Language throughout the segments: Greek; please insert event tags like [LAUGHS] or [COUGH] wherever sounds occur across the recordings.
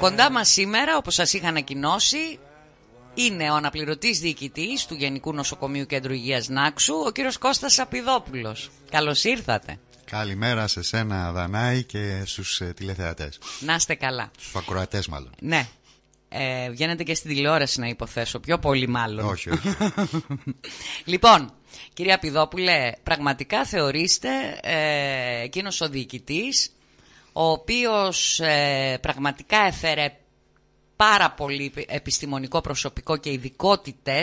Κοντά μας σήμερα, όπως σας είχα ανακοινώσει, είναι ο αναπληρωτής διοικητής του Γενικού Νοσοκομείου Κέντρου Υγείας Νάξου, ο κύριος Κώστας Απιδόπουλος. Καλώς ήρθατε. Καλημέρα σε σένα Δανάη και στους ε, τηλεθεατές. Να είστε καλά. Στους ακροατές, μάλλον. Ναι. Ε, βγαίνετε και στην τηλεόραση να υποθέσω, πιο πολύ μάλλον. Όχι, όχι. [LAUGHS] λοιπόν, κύριε Απιδόπουλε, πραγματικά θεωρείστε ε, ο διοικητής ο οποίος ε, πραγματικά έφερε πάρα πολύ επιστημονικό προσωπικό και ειδικότητες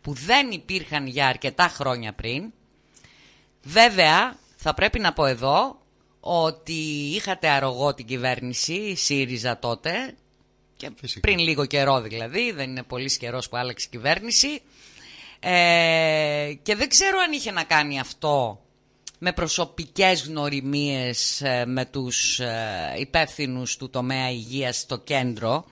που δεν υπήρχαν για αρκετά χρόνια πριν. Βέβαια, θα πρέπει να πω εδώ ότι είχατε αρρωγό την κυβέρνηση, η ΣΥΡΙΖΑ τότε, και πριν λίγο καιρό δηλαδή, δεν είναι πολύς καιρός που άλλαξε η κυβέρνηση, ε, και δεν ξέρω αν είχε να κάνει αυτό με προσωπικές γνωριμίες ε, με τους ε, υπεύθυνους του τομέα υγείας στο κέντρο.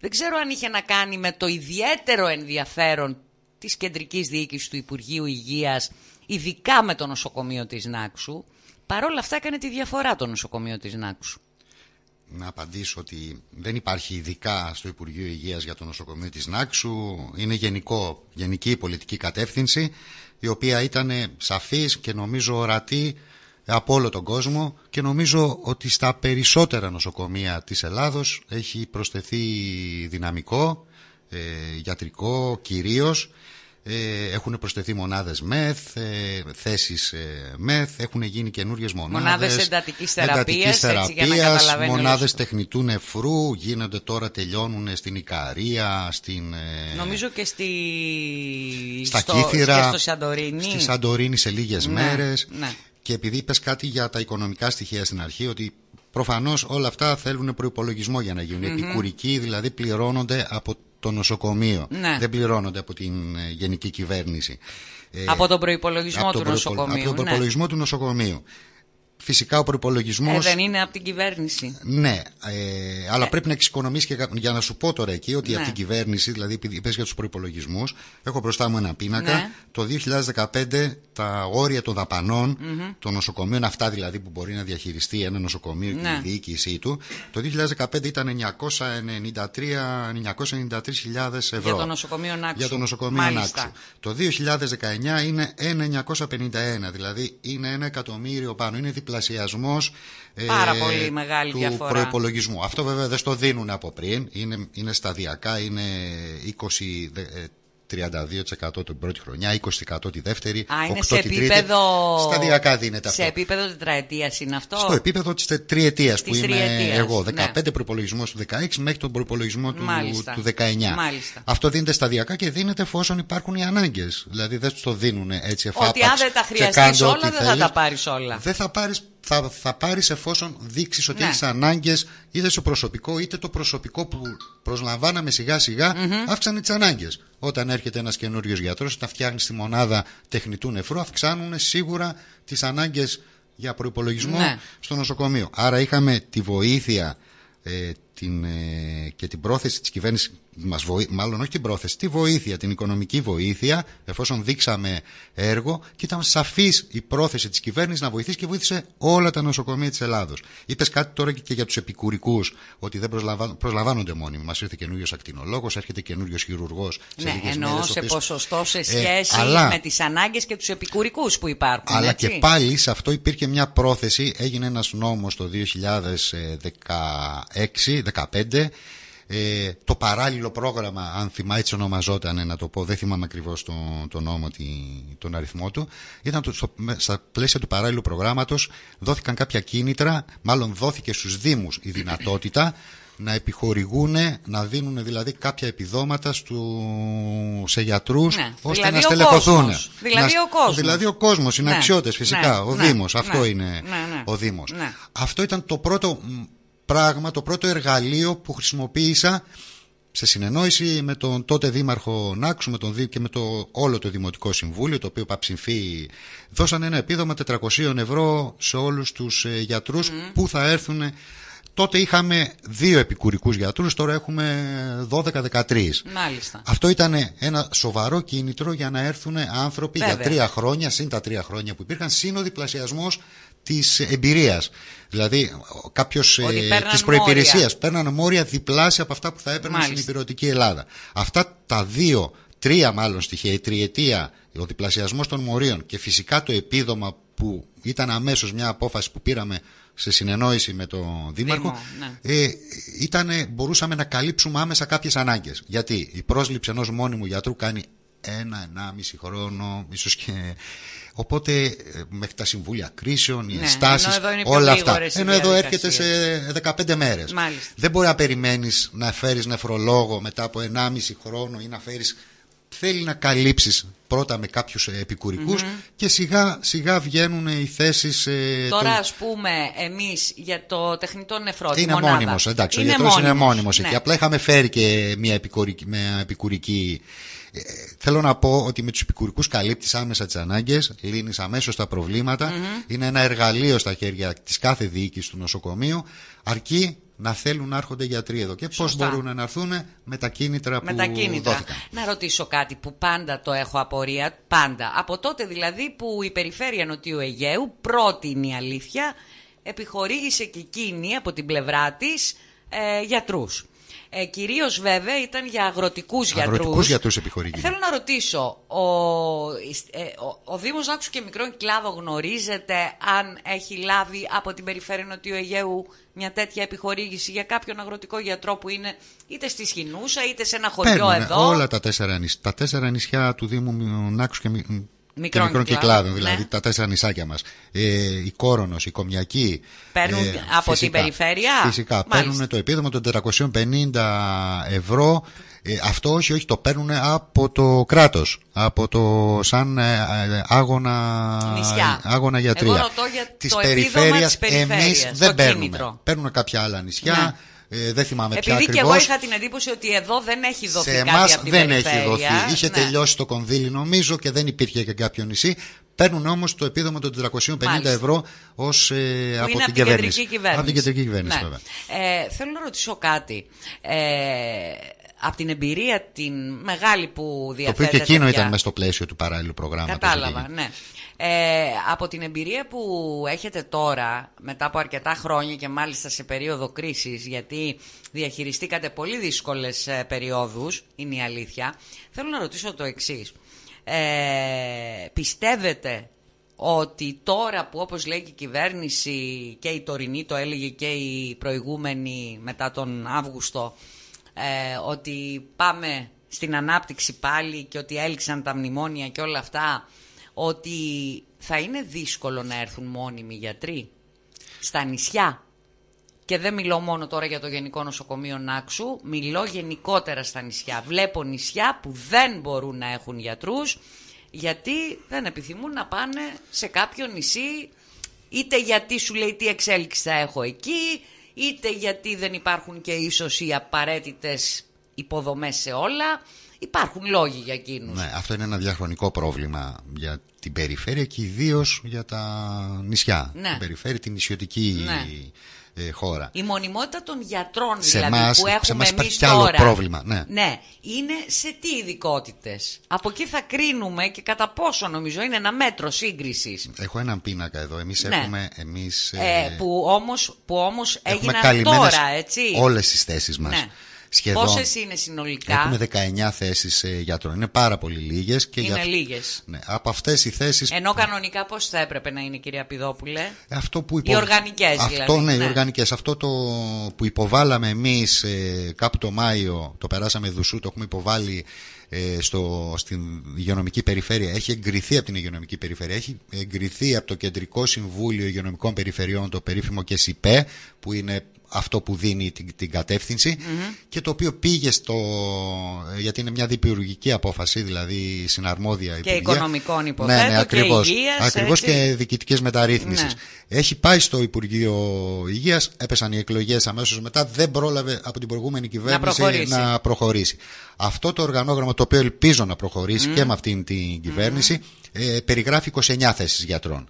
Δεν ξέρω αν είχε να κάνει με το ιδιαίτερο ενδιαφέρον της κεντρικής διοίκησης του Υπουργείου Υγείας, ειδικά με το νοσοκομείο της Νάξου. Παρόλα αυτά έκανε τη διαφορά το νοσοκομείο της Νάξου. Να απαντήσω ότι δεν υπάρχει ειδικά στο Υπουργείο Υγείας για το νοσοκομείο της Νάξου. Είναι γενικό, γενική πολιτική κατεύθυνση η οποία ήταν σαφής και νομίζω ορατή από όλο τον κόσμο και νομίζω ότι στα περισσότερα νοσοκομεία της Ελλάδος έχει προσθεθεί δυναμικό, ε, γιατρικό κυρίως ε, έχουν προσθεθεί μονάδες μεθ, ε, θέσεις ε, μεθ, έχουν γίνει καινούριες μονάδες. Μονάδες εντατικής θεραπείας, θεραπείας έτσι, μονάδες τεχνητού νεφρού, γίνονται τώρα, τελειώνουν στην Ικαρία, στην... Ε, Νομίζω και στη... Στα στο, στο Σαντορίνη. Στη Σαντορίνη σε λίγες ναι, μέρες. Ναι. Και επειδή είπες κάτι για τα οικονομικά στοιχεία στην αρχή, ότι προφανώς όλα αυτά θέλουν προπολογισμό για να γίνουν. Επικουρικοί δηλαδή πληρώνονται από το νοσοκομείο. Ναι. Δεν πληρώνονται από την ε, γενική κυβέρνηση. Ε, από τον προπολογισμό του, νοσοκομείου. Από τον ναι. προπολογισμό του νοσοκομείου. Φυσικά ο προπολογισμός. Ε, δεν είναι από την κυβέρνηση. Ναι, ε, αλλά ε. πρέπει να εξοικονομήσει και για να σου πω τώρα εκεί ότι ναι. από την κυβέρνηση, δηλαδή επειδή για τους προπολογισμού, έχω μπροστά μου ένα πίνακα. Ναι. Το 2015 τα όρια των δαπανών mm-hmm. των νοσοκομείων, αυτά δηλαδή που μπορεί να διαχειριστεί ένα νοσοκομείο ναι. και η διοίκησή του, το 2015 ήταν 993.000 ευρώ. Για το νοσοκομείο Νάξου. Για το νοσοκομείο Το 2019 είναι 1.951, δηλαδή είναι ένα εκατομμύριο πάνω. Είναι πλασιασμός ε, του διαφορά. προϋπολογισμού. Αυτό βέβαια δεν στο δίνουν από πριν, είναι, είναι σταδιακά, είναι 20 32% την πρώτη χρονιά, 20% τη δεύτερη, Α, 8% είναι σε επίπεδο... τρίτη. Σταδιακά δίνεται αυτό. Σε επίπεδο τετραετίας είναι αυτό. Στο επίπεδο της τριετίας που είμαι εγώ. 15 ναι. προπολογισμός του 16 μέχρι τον προπολογισμό του, του 19. Μάλιστα. Αυτό δίνεται σταδιακά και δίνεται εφόσον υπάρχουν οι ανάγκες. Δηλαδή δεν το δίνουν έτσι εφάπαξ. Ότι αν δεν τα χρειαστεί όλα, δεν θα τα πάρεις όλα. Δεν θα πάρεις θα, θα πάρεις εφόσον δείξεις ότι ναι. έχεις ανάγκες είτε στο προσωπικό είτε το προσωπικό που προσλαμβάναμε σιγά σιγά αύξανε τις ανάγκες. Όταν έρχεται ένας καινούριος γιατρός, όταν φτιάχνει τη μονάδα τεχνητού νεφρού, αυξάνουν σίγουρα τις ανάγκες για προπολογισμό ναι. στο νοσοκομείο. Άρα είχαμε τη βοήθεια ε, την, ε, και την πρόθεση της κυβέρνησης, μας βοή, μάλλον όχι την πρόθεση, τη βοήθεια, την οικονομική βοήθεια, εφόσον δείξαμε έργο και ήταν σαφής η πρόθεση της κυβέρνησης να βοηθήσει και βοήθησε όλα τα νοσοκομεία της Ελλάδος. Είπες κάτι τώρα και για τους επικουρικούς, ότι δεν προσλαμβάνονται μόνοι. Μας ήρθε καινούριος ακτινολόγος, έρχεται καινούριος χειρουργός. Σε ναι, ενώ μέρες, σε ποσοστό σε ε, σχέση με τις ανάγκες και τους επικουρικούς που υπάρχουν. Αλλά και πάλι σε αυτό υπήρχε μια πρόθεση, έγινε ένας νόμος το 2016, ε, το παράλληλο πρόγραμμα, αν θυμάμαι έτσι ονομαζόταν ε, να το πω, δεν θυμάμαι ακριβώς τον, νόμο, τον αριθμό του, ήταν το, στο, στα πλαίσια του παράλληλου προγράμματος δόθηκαν κάποια κίνητρα, μάλλον δόθηκε στους Δήμους η δυνατότητα να επιχορηγούν, να δίνουν δηλαδή κάποια επιδόματα στου... σε γιατρούς ναι, ώστε δηλαδή να στελεχωθούν. Δηλαδή, δηλαδή ο κόσμος. Δηλαδή ναι. ναι, ο κόσμος, οι ναι, αξιώτε φυσικά. ο Δήμο, αυτό είναι ο Δήμος. Αυτό ήταν το πρώτο πράγμα, το πρώτο εργαλείο που χρησιμοποίησα σε συνεννόηση με τον τότε δήμαρχο Νάξου με τον Δή, και με το όλο το Δημοτικό Συμβούλιο, το οποίο παψηφεί, δώσανε ένα επίδομα 400 ευρώ σε όλους τους ε, γιατρούς που θα έρθουν. Τότε είχαμε δύο επικουρικούς γιατρούς, τώρα έχουμε 12-13. Αυτό ήταν ένα σοβαρό κίνητρο για να έρθουν άνθρωποι για τρία χρόνια, συν τα τρία χρόνια που υπήρχαν, σύνοδη πλασιασμός, Της εμπειρίας, Δηλαδή, κάποιος ε, τη προπηρεσία παίρνανε μόρια διπλάσια από αυτά που θα έπαιρναν στην υπηρετική Ελλάδα. Αυτά τα δύο, τρία μάλλον στοιχεία, η τριετία, ο διπλασιασμός των μορίων και φυσικά το επίδομα που ήταν αμέσως μια απόφαση που πήραμε σε συνεννόηση με τον Δήμαρχο, ναι. ε, ήτανε, μπορούσαμε να καλύψουμε άμεσα κάποιες ανάγκες. Γιατί η πρόσληψη ενός μόνιμου γιατρού κάνει ένα, ενάμιση χρόνο, ίσως και Οπότε ε, μέχρι τα συμβούλια κρίσεων, οι ναι, ενστάσεις, όλα αυτά. Ενώ εδώ έρχεται σε 15 μέρε. Δεν μπορεί να περιμένεις να φέρεις νεφρολόγο μετά από 1,5 χρόνο ή να φέρεις. Θέλει να καλύψεις πρώτα με κάποιους ε, και σιγά σιγά βγαίνουν οι θέσεις. Ε, Τώρα, ας πούμε, εμείς για το τεχνητό νεφρό. Είναι μόνιμος, εντάξει. Είναι ο γιατρός είναι μόνιμος ναι. Απλά είχαμε φέρει και μια μια επικουρική ε, θέλω να πω ότι με τους επικουρικούς καλύπτεις άμεσα τις ανάγκες, λύνεις αμέσως τα προβληματα mm-hmm. Είναι ένα εργαλείο στα χέρια της κάθε διοίκησης του νοσοκομείου, αρκεί να θέλουν να έρχονται γιατροί εδώ. Και πώς μπορούν να έρθουν με τα κίνητρα με που τα κίνητρα. δόθηκαν. Να ρωτήσω κάτι που πάντα το έχω απορία. Πάντα. Από τότε δηλαδή που η Περιφέρεια Νοτιού Αιγαίου, πρώτη είναι η αλήθεια, επιχορήγησε και εκείνη από την πλευρά της ε, γιατρούς. Ε, Κυρίως βέβαια ήταν για αγροτικούς γιατρούς. Αγροτικούς γιατρούς επιχορήγηση. Θέλω να ρωτήσω, ο, ε, ο, Δήμο Άξου και Μικρόν Κλάδο γνωρίζετε αν έχει λάβει από την περιφέρεια Νοτιού Αιγαίου μια τέτοια επιχορήγηση για κάποιον αγροτικό γιατρό που είναι είτε στη Σχοινούσα είτε σε ένα χωριό Παίρνουν εδώ. Όλα τα τέσσερα, νησιά, τα τέσσερα νησιά του Δήμου Νάξου και Μικρών, και μικρών κυκλάδων, δηλαδή ναι. τα τέσσερα νησάκια μας. Ε, η Κόρονος, η Κομιακή. Παίρνουν ε, από την περιφέρεια. Φυσικά. Μάλιστα. Παίρνουν το επίδομα των 450 ευρώ. Ε, αυτό όχι, όχι, το παίρνουν από το κράτος. Από το σαν ε, άγωνα, νησιά. άγωνα γιατρία. Εγώ ρωτώ για το της εμείς δεν παίρνουμε. Κίνητρο. Παίρνουν κάποια άλλα νησιά. Ναι. Ε, δεν θυμάμαι Επειδή και εγώ είχα την εντύπωση ότι εδώ δεν έχει δοθεί σε κάτι δεν έχει δοθεί. Είχε ναι. τελειώσει το κονδύλι νομίζω και δεν υπήρχε και κάποιο νησί. Παίρνουν όμως το επίδομα των 450 ευρώ ως, ε, από, την από, την κυβέρνηση. κυβέρνηση. από την κεντρική κυβέρνηση. Ναι. βέβαια. Ε, θέλω να ρωτήσω κάτι. Ε, από την εμπειρία την μεγάλη που διαθέτεται. Το οποίο και εκείνο ήταν μέσα στο πλαίσιο του παράλληλου προγράμματος. Κατάλαβα, ναι. Ε, από την εμπειρία που έχετε τώρα, μετά από αρκετά χρόνια και μάλιστα σε περίοδο κρίσης, γιατί διαχειριστήκατε πολύ δύσκολες ε, περιόδους, είναι η αλήθεια, θέλω να ρωτήσω το εξής. Ε, πιστεύετε ότι τώρα που όπως λέει και η κυβέρνηση και η τωρινή το έλεγε και η προηγούμενη μετά τον Αύγουστο ε, ότι πάμε στην ανάπτυξη πάλι και ότι έλξαν τα μνημόνια και όλα αυτά, ότι θα είναι δύσκολο να έρθουν μόνιμοι γιατροί στα νησιά. Και δεν μιλώ μόνο τώρα για το Γενικό Νοσοκομείο Νάξου, μιλώ γενικότερα στα νησιά. Βλέπω νησιά που δεν μπορούν να έχουν γιατρούς, γιατί δεν επιθυμούν να πάνε σε κάποιο νησί, είτε γιατί σου λέει τι εξέλιξη θα έχω εκεί, είτε γιατί δεν υπάρχουν και ίσως οι απαραίτητες υποδομές σε όλα, υπάρχουν λόγοι για εκείνους. Ναι, αυτό είναι ένα διαχρονικό πρόβλημα για την περιφέρεια και ιδίως για τα νησιά. Ναι. Την περιφέρεια, την νησιωτική ναι. Ε, Η μονιμότητα των γιατρών δηλαδή που έχουμε σε εμείς τώρα. Άλλο πρόβλημα. Ναι. ναι. Είναι σε τι ειδικότητες. Από εκεί θα κρίνουμε και κατά πόσο νομίζω είναι ένα μέτρο σύγκρισης. Έχω έναν πίνακα εδώ. Εμείς ναι. έχουμε. Εμείς, ε, που ε, όμως που όμως έγιναν τώρα, έτσι. Όλες τις θέσεις μας. Ναι σχεδόν. Πόσες είναι συνολικά. Έχουμε 19 θέσεις ε, γιατρών. Είναι πάρα πολύ λίγες. Είναι για... λίγες. Ναι, από αυτές οι θέσεις. Ενώ κανονικά πώς θα έπρεπε να είναι, κυρία Πιδόπουλε. Αυτό που υπο... Οι οργανικέ δηλαδή. Αυτό, ναι, ναι. οι ναι. οργανικές. Αυτό το που υποβάλαμε εμείς ε, κάπου το Μάιο, το περάσαμε δουσού, το έχουμε υποβάλει ε, στο, στην υγειονομική περιφέρεια. Έχει εγκριθεί από την υγειονομική περιφέρεια, έχει εγκριθεί από το Κεντρικό Συμβούλιο Υγειονομικών Περιφερειών, το περίφημο ΚΕΣΥΠΕ, που είναι αυτό που δίνει την, την κατευθυνση και το οποίο πήγε στο. γιατί είναι μια διπυουργική απόφαση, δηλαδή συναρμόδια υπουργεία. Και οικονομικών ναι, ναι, υποθέτω ναι, και Ακριβώς και διοικητικές μεταρρύθμισης. Ναι. Έχει πάει στο Υπουργείο Υγείας, έπεσαν οι εκλογές αμέσως μετά, δεν πρόλαβε από την προηγούμενη κυβέρνηση να προχωρήσει. Αυτό το οργανόγραμμα το οποίο ελπίζω να προχωρήσει και με αυτήν την κυβερνηση ε, περιγράφει 29 θέσεις γιατρών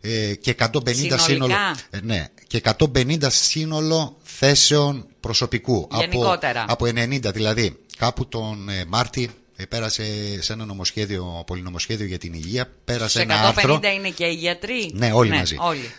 ε, και 150 Συνολικά. σύνολο, ε, ναι, και 150 σύνολο θέσεων προσωπικού. Γενικότερα. Από, από 90 δηλαδή. Κάπου τον ε, ε, πέρασε σε ένα νομοσχέδιο, πολυνομοσχέδιο για την υγεία. Πέρασε 150 είναι και οι γιατροί. Ναι, όλοι ναι, μαζί.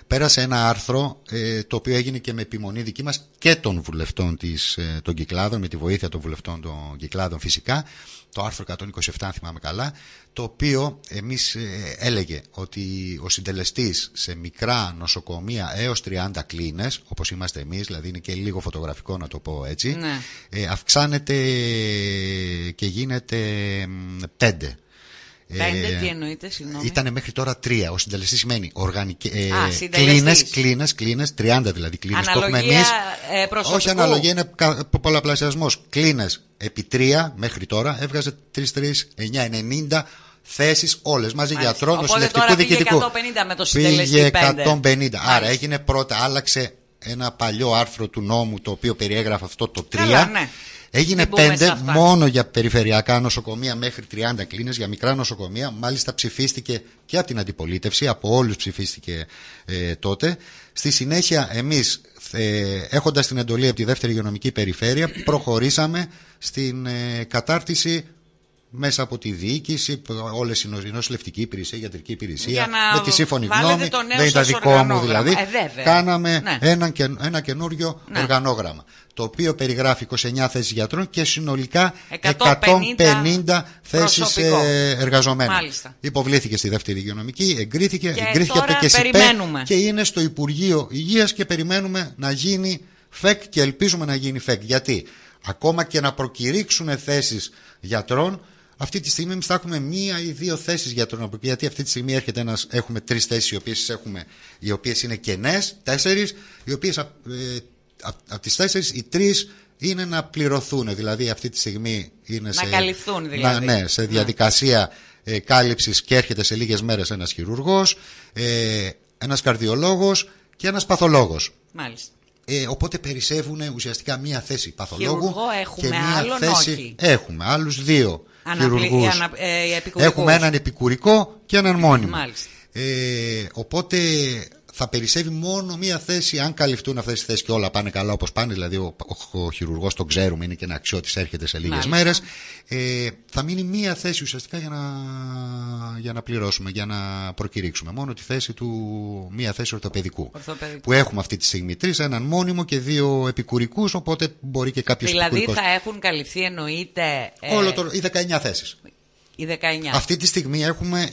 Πέρασε ένα άρθρο ε, το οποίο έγινε και με επιμονή δική μας και των βουλευτών της, των κυκλάδων, με τη βοήθεια των βουλευτών των κυκλάδων φυσικά, το άρθρο 127 αν θυμάμαι καλά, το οποίο εμείς ε, έλεγε ότι ο συντελεστής σε μικρά νοσοκομεία έως 30 κλίνες, όπως είμαστε εμείς, δηλαδή είναι και λίγο φωτογραφικό να το πω έτσι, ναι. ε, αυξάνεται και γίνεται 5. Πέντε, ε, τι εννοείται, συγγνώμη. Ήταν μέχρι τώρα τρία. Ο συντελεστής σημαίνει οργανικέ. Ε, κλίνες, κλίνες, κλίνες, 30 δηλαδή κλίνες. Το έχουμε εμείς. Ε, Όχι αναλογία, είναι πολλαπλασιασμός. Κλίνες επί τρία μέχρι τώρα έβγαζε 3, 3, 9, 90 θέσεις όλες μαζί γιατρών, νοσηλευτικού, διοικητικού. πήγε 150 με το Πήγε 150. 5. Άρα έγινε πρώτα, άλλαξε ένα παλιό άρθρο του νόμου το οποίο περιέγραφε αυτό το 3. Καλά, ναι. Έγινε πέντε μόνο για περιφερειακά νοσοκομεία μέχρι 30 κλίνες για μικρά νοσοκομεία. Μάλιστα ψηφίστηκε και από την αντιπολίτευση, από όλους ψηφίστηκε ε, τότε. Στη συνέχεια, εμείς ε, έχοντας την εντολή από τη δεύτερη υγειονομική περιφέρεια, προχωρήσαμε στην ε, κατάρτιση μέσα από τη διοίκηση, όλες οι νοσηλευτικοί υπηρεσία, ιατρική υπηρεσία, με τη σύμφωνη γνώμη, δεν τα δικό μου δηλαδή. Ε, κάναμε ναι. ένα, ένα καινούριο ναι. οργανόγραμμα. Το οποίο περιγράφει 29 θέσεις γιατρών και συνολικά 150, θέσεις ε, εργαζομένων. Υποβλήθηκε στη δεύτερη υγειονομική, εγκρίθηκε, και εγκρίθηκε τώρα και περιμένουμε. και είναι στο Υπουργείο Υγείας και περιμένουμε να γίνει φεκ και ελπίζουμε να γίνει φεκ. Γιατί ακόμα και να προκηρύξουν θέσεις γιατρών, αυτή τη στιγμή εμείς θα έχουμε μία ή δύο θέσεις για τον Γιατί αυτή τη στιγμή έρχεται ένας, έχουμε τρεις θέσεις οι οποίες οποίες είναι κενές, τέσσερις, οι οποίες από ε, τις τέσσερις οι τρεις είναι να πληρωθούν. Δηλαδή αυτή τη στιγμή είναι σε. Να δηλαδή. ναι, σε ναι. διαδικασία ε, κάλυψης και έρχεται σε λίγες μέρες ένας χειρουργός, ε, ένας καρδιολόγος και ένας παθολόγος. Μάλιστα. Ε, οπότε περισσεύουν ουσιαστικά μία θέση παθολόγου Χειρουργό έχουμε, και μία άλλον όχι. έχουμε, άλλους δύο. Αναπλη... χειρουργούς. Ανα... Ε, Έχουμε έναν επικουρικό και έναν μόνιμο. Ε, οπότε θα περισσεύει μόνο μία θέση. Αν καλυφθούν αυτές τις θέσεις και όλα πάνε καλά όπως πάνε, δηλαδή ο, ο, ο χειρουργός τον ξέρουμε, είναι και ένα αξιότης, έρχεται σε λίγες μέρες. Ε, θα μείνει μία θέση ουσιαστικά για να, για να πληρώσουμε, για να προκηρύξουμε. Μόνο τη θέση του, μία θέση ορθοπαιδικού. ορθοπαιδικού. Που έχουμε αυτή τη στιγμή τρεις, έναν μόνιμο και δύο επικουρικούς, οπότε μπορεί και κάποιος Δηλαδή θα έχουν καλυφθεί εννοείται. Ε... Όλο το, οι 19 θέσει. 19. Αυτή τη στιγμή έχουμε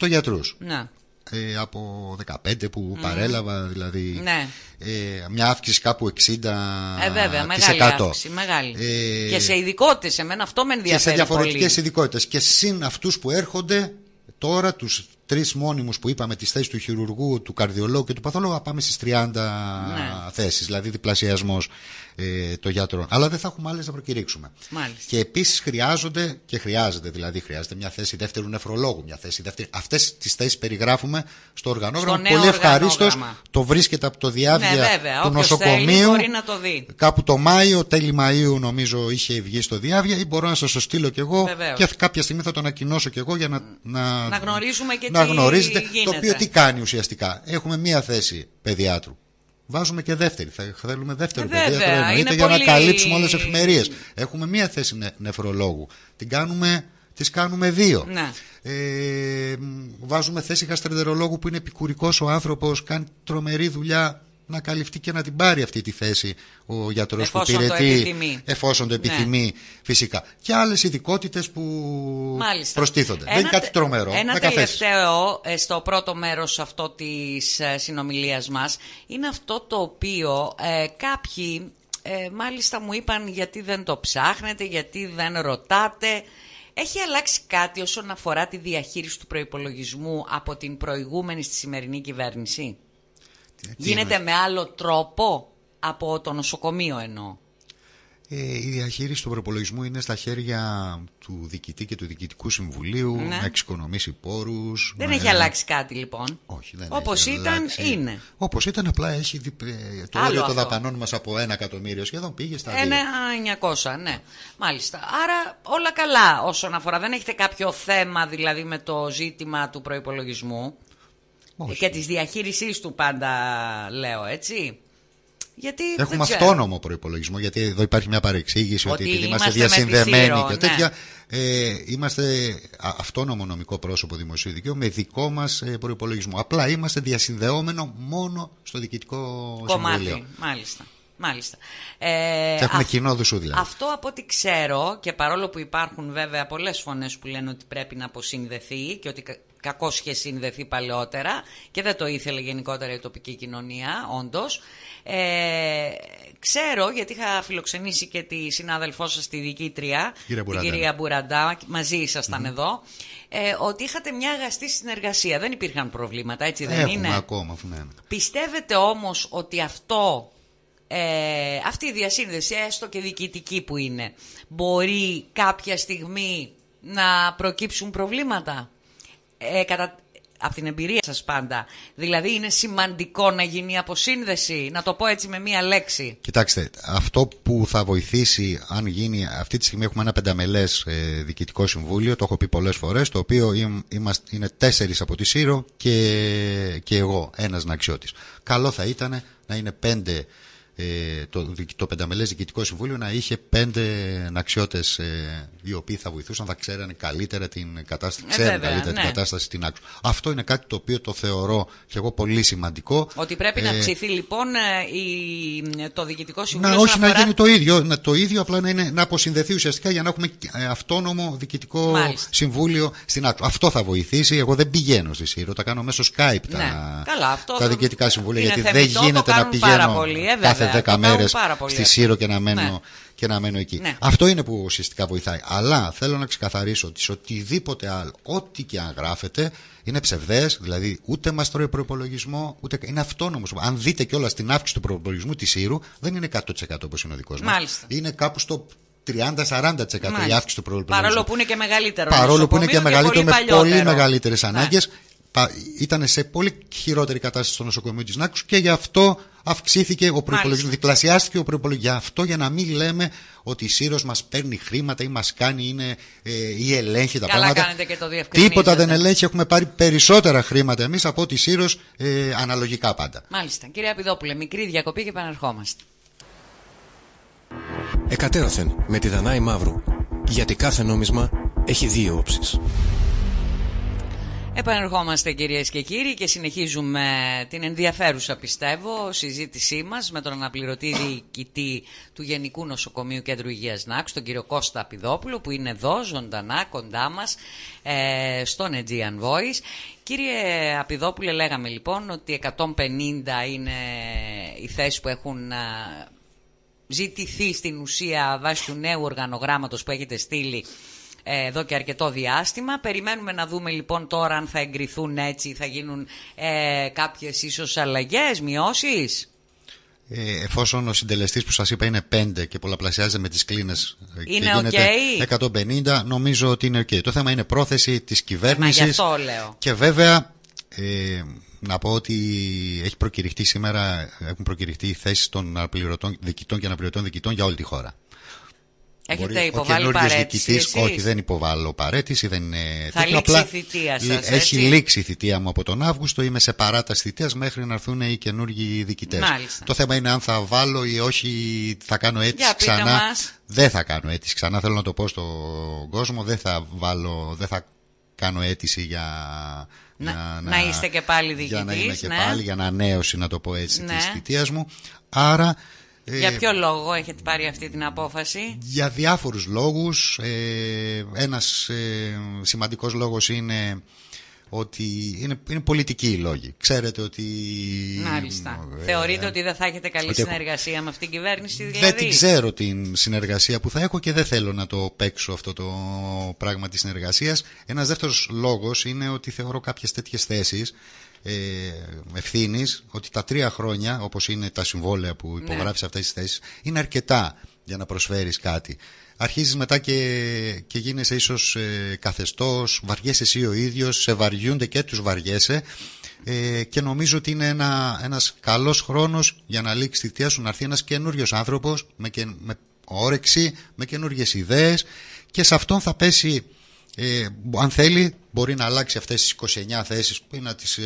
28 γιατρού. Να. Ε, από 15 που παρέλαβα, δηλαδή ναι. ε, μια αύξηση κάπου 60%. Ε, βέβαια, μεγάλη αύξηση, μεγάλη. Ε, και σε ειδικότητες, εμένα αυτό με ενδιαφέρει. Και σε διαφορετικέ ειδικότητες. Και συν αυτούς που έρχονται τώρα, τους, τρεις μόνιμους που είπαμε, τις θέσεις του χειρουργού, του καρδιολόγου και του παθολόγου, πάμε στις 30 ναι. θέσεις, δηλαδή διπλασιασμός ε, των γιατρών. Αλλά δεν θα έχουμε άλλες να προκηρύξουμε. Μάλιστα. Και επίσης χρειάζονται, και χρειάζεται δηλαδή, χρειάζεται μια θέση δεύτερου νεφρολόγου, μια θέση δεύτερη. Αυτές τις θέσεις περιγράφουμε στο οργανόγραμμα. Στο Πολύ ευχαρίστω το βρίσκεται από το διάβια ναι, του νοσοκομείου. να το δει. Κάπου το Μάιο, τέλη Μαΐου νομίζω είχε βγει στο διάβια ή μπορώ να σας το στείλω κι εγώ και κάποια στιγμή θα το ανακοινώσω κι εγώ για να, να, να γνωρίζουμε και να γνωρίζετε. Το οποίο τι κάνει ουσιαστικά. Έχουμε μία θέση παιδιάτρου. Βάζουμε και δεύτερη. Θα θέλουμε δεύτερο ε, εννοείται για να καλύψουμε όλες τις εφημερίες. Έχουμε μία θέση νε, νεφρολόγου. Την κάνουμε, τις κάνουμε δύο. Ναι. Ε, βάζουμε θέση γαστρεντερολόγου που είναι επικουρικός ο άνθρωπος, κάνει τρομερή δουλειά να καλυφθεί και να την πάρει αυτή τη θέση ο γιατρός που υπηρετεί, εφόσον το ναι. επιθυμεί φυσικά. Και άλλες ειδικότητες που Μάλιστα. προστίθονται. Δεν είναι κάτι τρομερό. Ένα τελευταίο ε, στο πρώτο μέρος αυτό της ε, συνομιλίας μας είναι αυτό το οποίο ε, κάποιοι μάλιστα μου είπαν γιατί δεν το ψάχνετε, γιατί δεν ρωτάτε. Έχει αλλάξει κάτι όσον αφορά τη διαχείριση του προϋπολογισμού από την προηγούμενη στη σημερινή κυβέρνηση. Γίνεται με άλλο τρόπο από το νοσοκομείο εννοώ. Ε, η διαχείριση του προπολογισμού είναι στα χέρια του διοικητή και του διοικητικού συμβουλίου ναι. να εξοικονομήσει πόρους. Δεν έχει αλλάξει κάτι λοιπόν. Όχι, δεν Όπω ήταν, είναι. Όπως ήταν, απλά έχει δι... Ε, το όριο των δαπανών μας από ένα εκατομμύριο σχεδόν πήγε στα ε, ναι, δύο. Ένα 900, ναι. Μάλιστα. Άρα όλα καλά όσον αφορά. Δεν έχετε κάποιο θέμα δηλαδή με το ζήτημα του προπολογισμού και της διαχείριση του πάντα λέω έτσι. Γιατί Έχουμε αυτόνομο προπολογισμό, γιατί εδώ υπάρχει μια παρεξήγηση ότι, ότι επειδή είμαστε διασυνδεμένοι και τέτοια. Ναι. Ε, είμαστε αυτόνομο νομικό πρόσωπο δημοσίου δικαίου με δικό μας ε, προπολογισμό. Απλά είμαστε διασυνδεόμενο μόνο στο διοικητικό κομμάτι. Συμβούλιο. Μάλιστα. Μάλιστα. Ε, και έχουν αυ... κοινό δουσού δηλαδή. Αυτό από ό,τι ξέρω και παρόλο που υπάρχουν βέβαια πολλές φωνές που λένε ότι πρέπει να αποσυνδεθεί και ότι κακώς είχε συνδεθεί παλαιότερα και δεν το ήθελε γενικότερα η τοπική κοινωνία, όντως. Ε, ξέρω, γιατί είχα φιλοξενήσει και τη συνάδελφό σας, τη δική τρία την κυρία Μπουραντά, μαζί ήσασταν mm-hmm. εδώ, ε, ότι είχατε μια αγαστή συνεργασία. Δεν υπήρχαν προβλήματα, έτσι δεν Έχουμε είναι. Ακόμα, Πιστεύετε όμως ότι αυτό ε, αυτή η διασύνδεση, έστω και διοικητική που είναι, μπορεί κάποια στιγμή να προκύψουν προβλήματα. Ε, κατά, από την εμπειρία σας πάντα. Δηλαδή είναι σημαντικό να γίνει αποσύνδεση, να το πω έτσι με μία λέξη. Κοιτάξτε, αυτό που θα βοηθήσει αν γίνει, αυτή τη στιγμή έχουμε ένα πενταμελές ε, διοικητικό συμβούλιο, το έχω πει πολλές φορές, το οποίο είναι τέσσερις από τη Σύρο και, και εγώ, ένας Ναξιώτης. Καλό θα ήταν να είναι πέντε ε, το, το Πενταμελές Διοικητικό Συμβούλιο να είχε πέντε ε, οι οποίοι θα βοηθούσαν, θα ξέρανε καλύτερα την κατάσταση, ε, καλύτερα την ναι. κατάσταση στην άκρη. Αυτό είναι κάτι το οποίο το θεωρώ και εγώ πολύ σημαντικό. Ότι πρέπει να ψηθεί ε, λοιπόν η, το Διοικητικό Συμβούλιο. Να, όχι αφορά... να γίνει το ίδιο, το ίδιο απλά να, είναι, να αποσυνδεθεί ουσιαστικά για να έχουμε αυτόνομο Διοικητικό Συμβούλιο στην άξο. Αυτό θα βοηθήσει. Εγώ δεν πηγαίνω στη ΣΥΡΟ, τα κάνω μέσω Skype ναι. τα, τα Διοικητικά Συμβούλια γιατί δεν γίνεται να πηγαίνω κάθε 10 μέρε στη Σύρο και να ναι. μένω, ναι. και να εκεί. Ναι. Αυτό είναι που ουσιαστικά βοηθάει. Αλλά θέλω να ξεκαθαρίσω ότι σε οτιδήποτε άλλο, ό,τι και αν γράφετε, είναι ψευδές, δηλαδή ούτε μας τρώει προπολογισμό, ούτε είναι αυτόνομος. Αν δείτε κιόλας την αύξηση του προπολογισμού της Σύρου, δεν είναι 100% όπως είναι ο δικός μας. Είναι κάπου στο 30-40% η αύξηση του προπολογισμού. Παρόλο που είναι και μεγαλύτερο. Παρόλο που είναι και μεγαλύτερο, με πολύ μεγαλύτερες ναι. ανάγκες ήταν σε πολύ χειρότερη κατάσταση στο νοσοκομείο της Νάκου και γι' αυτό αυξήθηκε ο προπολογισμό. Διπλασιάστηκε ο προπολογισμό. Γι' αυτό για να μην λέμε ότι η Σύρος μας παίρνει χρήματα ή μας κάνει είναι, ε, ή ελέγχει τα πράγματα. Τίποτα δεν ελέγχει. Έχουμε πάρει περισσότερα χρήματα εμείς από ότι η Σύρος ε, αναλογικά πάντα. Μάλιστα. Κύριε Απιδόπουλε, μικρή διακοπή και επαναρχόμαστε. Εκατέρωθεν με τη Δανάη Μαύρου. Γιατί κάθε νόμισμα έχει δύο όψεις. Επανερχόμαστε κυρίες και κύριοι και συνεχίζουμε την ενδιαφέρουσα πιστεύω συζήτησή μας με τον αναπληρωτή διοικητή του Γενικού Νοσοκομείου Κέντρου Υγείας ΝΑΚ, τον κύριο Κώστα Πιδόπουλο, που είναι εδώ ζωντανά κοντά μας ε, στον Aegean Voice. Κύριε Απιδόπουλε, λέγαμε λοιπόν ότι 150 είναι οι θέσεις που έχουν ε, ζητηθεί στην ουσία βάσει του νέου οργανογράμματος που έχετε στείλει ε, εδώ και αρκετό διάστημα. Περιμένουμε να δούμε λοιπόν τώρα αν θα εγκριθούν έτσι, θα γίνουν ε, κάποιες ίσως αλλαγές, μειώσεις. Ε, εφόσον ο συντελεστής που σας είπα είναι 5 και πολλαπλασιάζεται με τις κλίνες ε, είναι και γίνεται 150, νομίζω ότι είναι ok. Το θέμα είναι πρόθεση της κυβέρνησης. Μα αυτό λέω. Και βέβαια... Ε, να πω ότι έχει προκηρυχτεί σήμερα, έχουν προκηρυχτεί θέσεις των δικητών και αναπληρωτών διοικητών για όλη τη χώρα. Έχετε μπορεί, υποβάλει παρέτηση. όχι, δεν υποβάλλω παρέτηση. Δεν είναι θα λήξει η θητεία σας. Έχει λήξει η θητεία μου από τον Αύγουστο. Είμαι σε παράταση θητείας μέχρι να έρθουν οι καινούργιοι διοικητές. Το θέμα είναι αν θα βάλω ή όχι, θα κάνω έτσι ξανά. Μας. Δεν θα κάνω έτσι ξανά. Θέλω να το πω στον κόσμο. Δεν θα βάλω, δεν θα κάνω αίτηση για. Να, να, να, είστε και πάλι διοικητής Για να είμαι και ναι. πάλι, για ανανέωση, να το πω έτσι, ναι. τη θητείας μου. Άρα ε, Για ποιο λόγο έχετε πάρει αυτή την απόφαση? Για διάφορους λόγους. Ε, ένας ε, σημαντικός λόγος είναι ότι είναι, είναι πολιτικοί οι λόγοι. Ξέρετε ότι. Μάλιστα. Ε, Θεωρείτε ε, ότι δεν θα έχετε καλή συνεργασία με αυτήν την κυβέρνηση, δηλαδή. Δεν την ξέρω την συνεργασία που θα έχω και δεν θέλω να το παίξω αυτό το πράγμα της συνεργασίας. Ένας δεύτερος λόγος είναι ότι θεωρώ κάποιες τέτοιες θέσεις ε, ευθύνης ότι τα τρία χρόνια, όπως είναι τα συμβόλαια που υπογράφει ναι. αυτές τις θέσεις, είναι αρκετά για να προσφέρεις κάτι. Αρχίζεις μετά και, και γίνεσαι ίσως ε, καθεστώς, βαριέσαι εσύ ο ίδιος, σε βαριούνται και τους βαριέσαι ε, και νομίζω ότι είναι ένα, ένας καλός χρόνος για να λήξει τη θεία σου, να έρθει ένας καινούριος άνθρωπος με, και, με όρεξη, με καινούριε ιδέες και σε αυτόν θα πέσει ε, αν θέλει, μπορεί να αλλάξει αυτές τις 29 θέσεις που είναι τις, ε,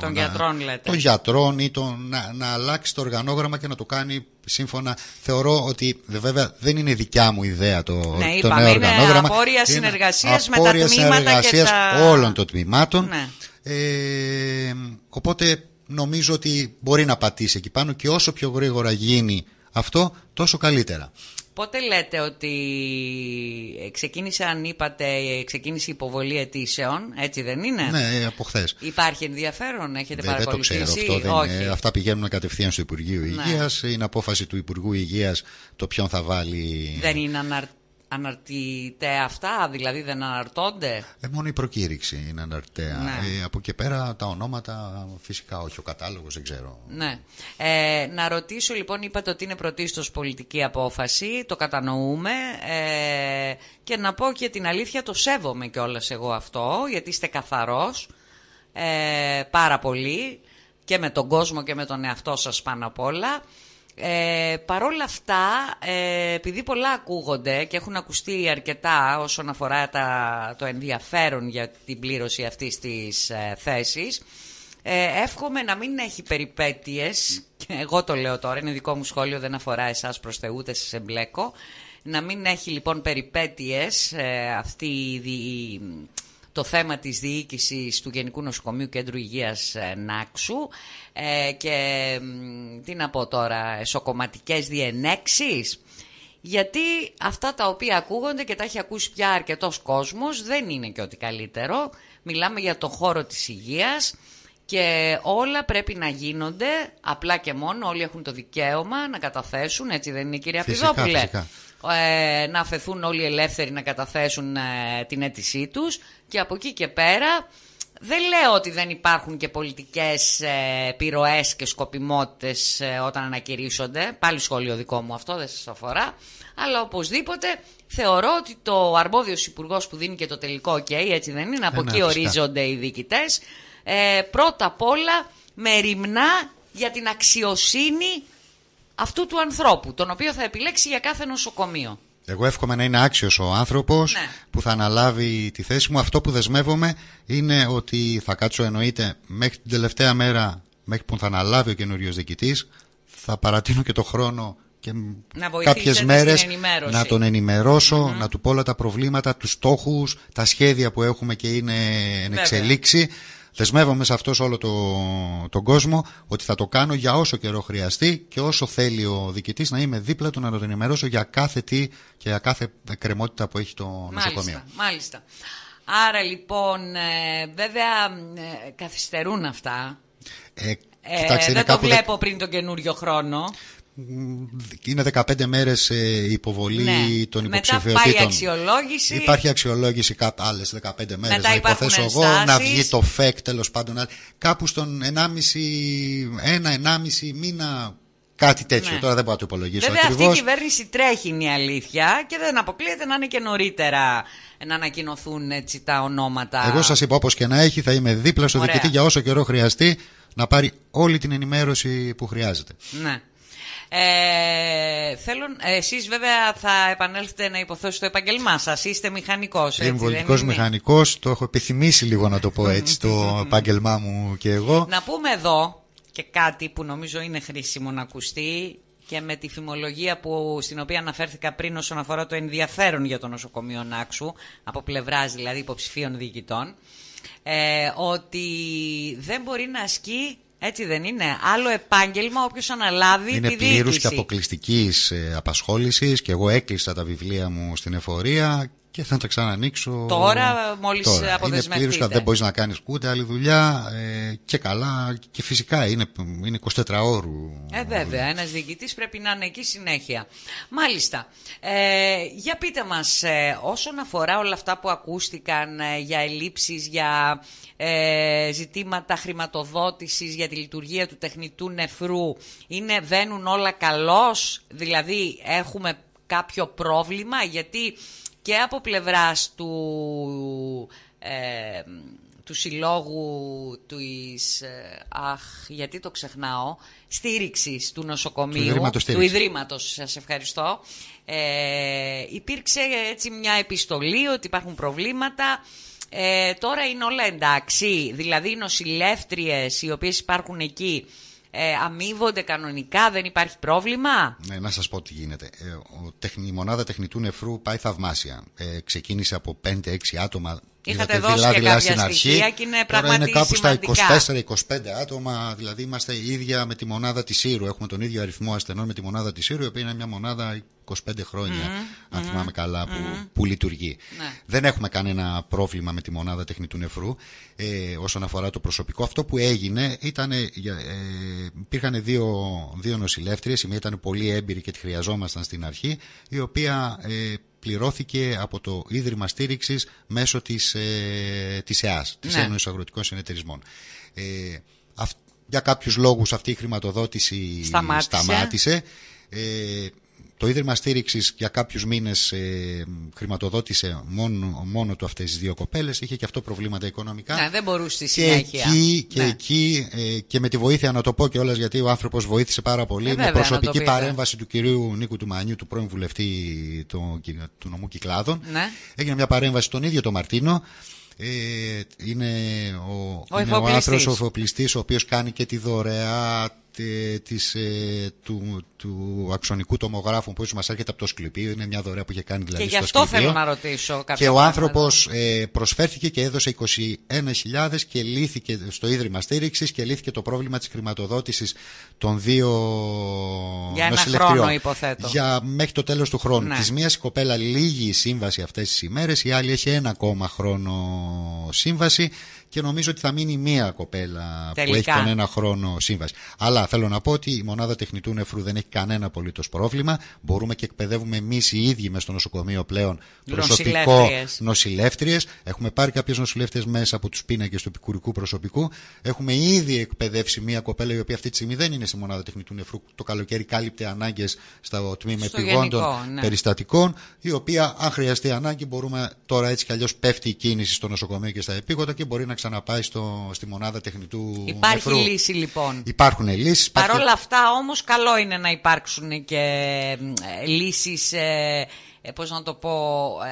των, γιατρών, λέτε. των γιατρών ή τον, να, αλλάξει το οργανόγραμμα και να το κάνει σύμφωνα. Θεωρώ ότι βέβαια δεν είναι δικιά μου ιδέα το, ναι, το νέο είναι οργανόγραμμα. Απόρριας συνεργασίας με τα τμήματα και τα... όλων των τμήματων. Ναι. Ε, οπότε νομίζω ότι μπορεί να πατήσει εκεί πάνω και όσο πιο γρήγορα γίνει αυτό τόσο καλύτερα πότε λέτε ότι ε, ξεκίνησε, αν είπατε, ε, ξεκίνησε η υποβολή αιτήσεων, έτσι δεν είναι. Ναι, ε, από χθες. Υπάρχει ενδιαφέρον, έχετε δεν, παρακολουθήσει. Δεν το ξέρω αυτό. Αυτά πηγαίνουν κατευθείαν στο Υπουργείο ναι. Υγείας. Είναι απόφαση του Υπουργού Υγείας το ποιον θα βάλει. Δεν είναι αναρτή Αναρτηταία αυτά, δηλαδή δεν αναρτώνται. Ε, μόνο η προκήρυξη είναι αναρτηταία. Ναι. Ε, από εκεί πέρα τα ονόματα φυσικά όχι, ο κατάλογος δεν ξέρω. Ναι. Ε, να ρωτήσω λοιπόν, είπατε ότι είναι πρωτίστως πολιτική απόφαση, το κατανοούμε ε, και να πω και την αλήθεια το σέβομαι κιόλας εγώ αυτό, γιατί είστε καθαρός ε, πάρα πολύ και με τον κόσμο και με τον εαυτό σας πάνω απ' όλα. Ε, όλα αυτά, ε, επειδή πολλά ακούγονται και έχουν ακουστεί αρκετά όσον αφορά τα, το ενδιαφέρον για την πλήρωση αυτής της ε, θέσης, ε, εύχομαι να μην έχει περιπέτειες, και εγώ το λέω τώρα, είναι δικό μου σχόλιο, δεν αφορά εσάς προς Θεού, σε εμπλέκω, να μην έχει λοιπόν περιπέτειες ε, αυτή η το θέμα της διοίκησης του Γενικού Νοσοκομείου Κέντρου Υγείας ε, Νάξου ε, και τι να πω τώρα, εσωκομματικές διενέξεις. Γιατί αυτά τα οποία ακούγονται και τα έχει ακούσει πια αρκετός κόσμος δεν είναι και ότι καλύτερο. Μιλάμε για το χώρο της υγείας και όλα πρέπει να γίνονται απλά και μόνο. Όλοι έχουν το δικαίωμα να καταθέσουν, έτσι δεν είναι κυρία Φυσικά, Φυσικά. Ε, να αφαιθούν όλοι ελεύθεροι να καταθέσουν ε, την αίτησή τους και από εκεί και πέρα δεν λέω ότι δεν υπάρχουν και πολιτικές ε, πυροές και σκοπιμότητες ε, όταν ανακηρύσσονται, πάλι σχόλιο δικό μου αυτό δεν σας αφορά, αλλά οπωσδήποτε θεωρώ ότι το αρμόδιος υπουργός που δίνει και το τελικό ok, έτσι δεν είναι, από ναι, ναι, εκεί ορίζονται οι διοικητές, πρώτα απ' όλα με ρημνά για την αξιοσύνη αυτού του ανθρώπου, τον οποίο θα επιλέξει για κάθε νοσοκομείο. Εγώ εύχομαι να είναι άξιος ο άνθρωπος ναι. που θα αναλάβει τη θέση μου. Αυτό που δεσμεύομαι είναι ότι θα κάτσω εννοείται μέχρι την τελευταία μέρα, μέχρι που θα αναλάβει ο καινούριος διοικητής, θα παρατείνω και το χρόνο και να κάποιες μέρες να τον ενημερωσω να του πω όλα τα προβλήματα, τους στόχους, τα σχέδια που έχουμε και είναι εν εξελίξη. Θεσμεύομαι σε αυτό όλο το, τον κόσμο ότι θα το κάνω για όσο καιρό χρειαστεί και όσο θέλει ο διοικητής να είμαι δίπλα του να τον ενημερώσω για κάθε τι και για κάθε κρεμότητα που έχει το νοσοκομείο. Μάλιστα. μάλιστα. Άρα λοιπόν, ε, βέβαια ε, καθυστερούν αυτά. Ε, ε δεν το βλέπω πριν τον καινούριο χρόνο είναι 15 μέρες ε, υποβολή ναι. των υποψηφιωτήτων. Υπάρχει αξιολόγηση. Υπάρχει αξιολόγηση κάπου 15 μέρε να υποθέσω εγώ, να βγει το ΦΕΚ τέλος πάντων. Κάπου στον 1,5, 1,5 μήνα Κάτι τέτοιο, ναι. τώρα δεν μπορώ να το υπολογίσω. Βέβαια, ακριβώς. αυτή η κυβέρνηση τρέχει είναι η αλήθεια και δεν αποκλείεται να είναι και νωρίτερα να ανακοινωθούν έτσι τα ονόματα. Εγώ σας είπα, όπως και να έχει, θα είμαι δίπλα στο Ωραία. διοικητή για όσο καιρό χρειαστεί να πάρει όλη την ενημέρωση που χρειάζεται. Ναι. Ε, ε, εσείς βέβαια θα επανέλθετε να υποθέσετε το επαγγελμά σας. Είστε μηχανικός. Είμαι μηχανικό, μηχανικός. Το έχω επιθυμήσει λίγο να το πω έτσι το επαγγελμά μου και εγώ. Να πούμε εδώ και κάτι που νομίζω είναι χρήσιμο να ακουστεί και με τη φημολογία που, στην οποία αναφέρθηκα πριν όσον αφορά το ενδιαφέρον για το νοσοκομείο Νάξου, από πλευράς δηλαδή υποψηφίων διοικητών, ε, ότι δεν μπορεί να ασκεί έτσι δεν είναι. Άλλο επάγγελμα όποιος αναλάβει είναι τη Είναι πλήρους και αποκλειστικής ε, απασχόλησης. Και εγώ έκλεισα τα βιβλία μου στην εφορία και θα τα ξανανοίξω. Τώρα, μόλις αποδεσμευτείτε. Είναι πλήρω, δεν μπορείς να κάνεις ούτε άλλη δουλειά ε, και καλά. Και φυσικά είναι, είναι 24 ώρου. Ε, βέβαια. Ένας διοικητής πρέπει να είναι εκεί συνέχεια. Μάλιστα. Ε, για πείτε μας, ε, όσον αφορά όλα αυτά που ακούστηκαν ε, για ελλείψεις, για ζητήματα χρηματοδότησης, για τη λειτουργία του τεχνητού νεφρού, είναι, βαίνουν όλα καλώς, δηλαδή έχουμε κάποιο πρόβλημα, γιατί και από πλευράς του, ε, του συλλόγου του ε, αχ, γιατί το ξεχνάω, στήριξης του νοσοκομείου, του Ιδρύματος, σας ευχαριστώ, ε, υπήρξε έτσι μια επιστολή ότι υπάρχουν προβλήματα, ε, τώρα είναι όλα εντάξει, δηλαδή οι νοσηλεύτριες οι οποίες υπάρχουν εκεί ε, αμείβονται κανονικά, δεν υπάρχει πρόβλημα. Ναι, να σας πω τι γίνεται. Ε, ο, η μονάδα τεχνητού νεφρού πάει θαυμάσια. Ε, ξεκίνησε από 5-6 άτομα, Είχατε δώσει δηλαδή και κάποια αρχή. στοιχεία και είναι Τώρα είναι κάπου στα 24-25 άτομα, δηλαδή είμαστε η ίδια με τη μονάδα της ΣΥΡΟΥ. Έχουμε τον ίδιο αριθμό ασθενών με τη μονάδα της ΣΥΡΟΥ, η οποία είναι μια μονάδα 25 χρόνια, αν θυμάμαι που, λειτουργεί. Ναι. Δεν έχουμε κανένα πρόβλημα με τη μονάδα του νεφρού ε, όσον αφορά το προσωπικό. Αυτό που έγινε ήταν, ε, ε, υπήρχαν δύο, δύο νοσηλεύτριες, η μία ήταν πολύ έμπειρη και τη χρειαζόμασταν στην αρχή, η οποία... Ε, πληρώθηκε από το Ίδρυμα Στήριξης μέσω της, ε, της ΕΑΣ, της ναι. Ένωσης Αγροτικών Συνεταιρισμών. Ε, για κάποιους λόγους αυτή η χρηματοδότηση σταμάτησε. σταμάτησε. Ε, το Ίδρυμα Στήριξης για κάποιους μήνες ε, χρηματοδότησε μόνο, μόνο του αυτές τις δύο κοπέλες. Είχε και αυτό προβλήματα οικονομικά. Ναι, δεν μπορούσε στη συνέχεια. Και εκεί, και, ναι. εκεί ε, και με τη βοήθεια, να το πω κιόλας, γιατί ο άνθρωπος βοήθησε πάρα πολύ. Ε, με προσωπική παρέμβαση του κυρίου Νίκου μανιού του πρώην βουλευτή του, του νομού Κυκλάδων. Ναι. Έγινε μια παρέμβαση τον ίδιο τον Μαρτίνο. Ε, είναι ο, ο, ο άνθρωπος, ο ο κάνει και τη δωρεά ε, της, ε, του, του αξονικού τομογράφου που μας έρχεται από το Σκληπείο. Είναι μια δωρεά που είχε κάνει δηλαδή. Και γι' αυτό θέλω να ρωτήσω. Και ο άνθρωπος ε, προσφέρθηκε και έδωσε 21.000 και λύθηκε στο Ίδρυμα Στήριξης και λύθηκε το πρόβλημα της χρηματοδότησης των δύο για ένα χρόνο, υποθέτω. Για μέχρι το τέλος του χρόνου. Ναι. Της μίας η κοπέλα λύγει η σύμβαση αυτές τις ημέρες, η άλλη έχει ένα ακόμα χρόνο σύμβαση και νομίζω ότι θα μείνει μία κοπέλα Τελικά. που έχει τον χρόνο σύμβαση. Αλλά θέλω να πω ότι η μονάδα τεχνητού νεφρού δεν έχει κανένα απολύτως πρόβλημα. Μπορούμε και εκπαιδεύουμε εμείς οι ίδιοι μες στο νοσοκομείο πλέον προσωπικό νοσηλεύτριες. Έχουμε πάρει κάποιες νοσηλεύτριες μέσα από τους πίνακες του επικουρικού προσωπικού. Έχουμε ήδη εκπαιδεύσει μία κοπέλα η οποία αυτή τη στιγμή δεν είναι στη μονάδα τεχνητού νεφρού. Το καλοκαίρι κάλυπτε ανάγκες στο τμήμα επιγόντων ναι. περιστατικών, η οποία αν χρειαστεί ανάγκη μπορούμε τώρα έτσι κι αλλιώς πέφτει η κίνηση στο νοσοκομείο και στα επίγοντα και μπορεί να ξαναπάει στο, στη μονάδα τεχνητού Υπάρχει λύση λοιπόν. Υπάρχουν λύσεις. Παρ' όλα αυτά όμως καλό είναι να υπάρξουν και ε, λύσεις... Ε, ε, να το πω,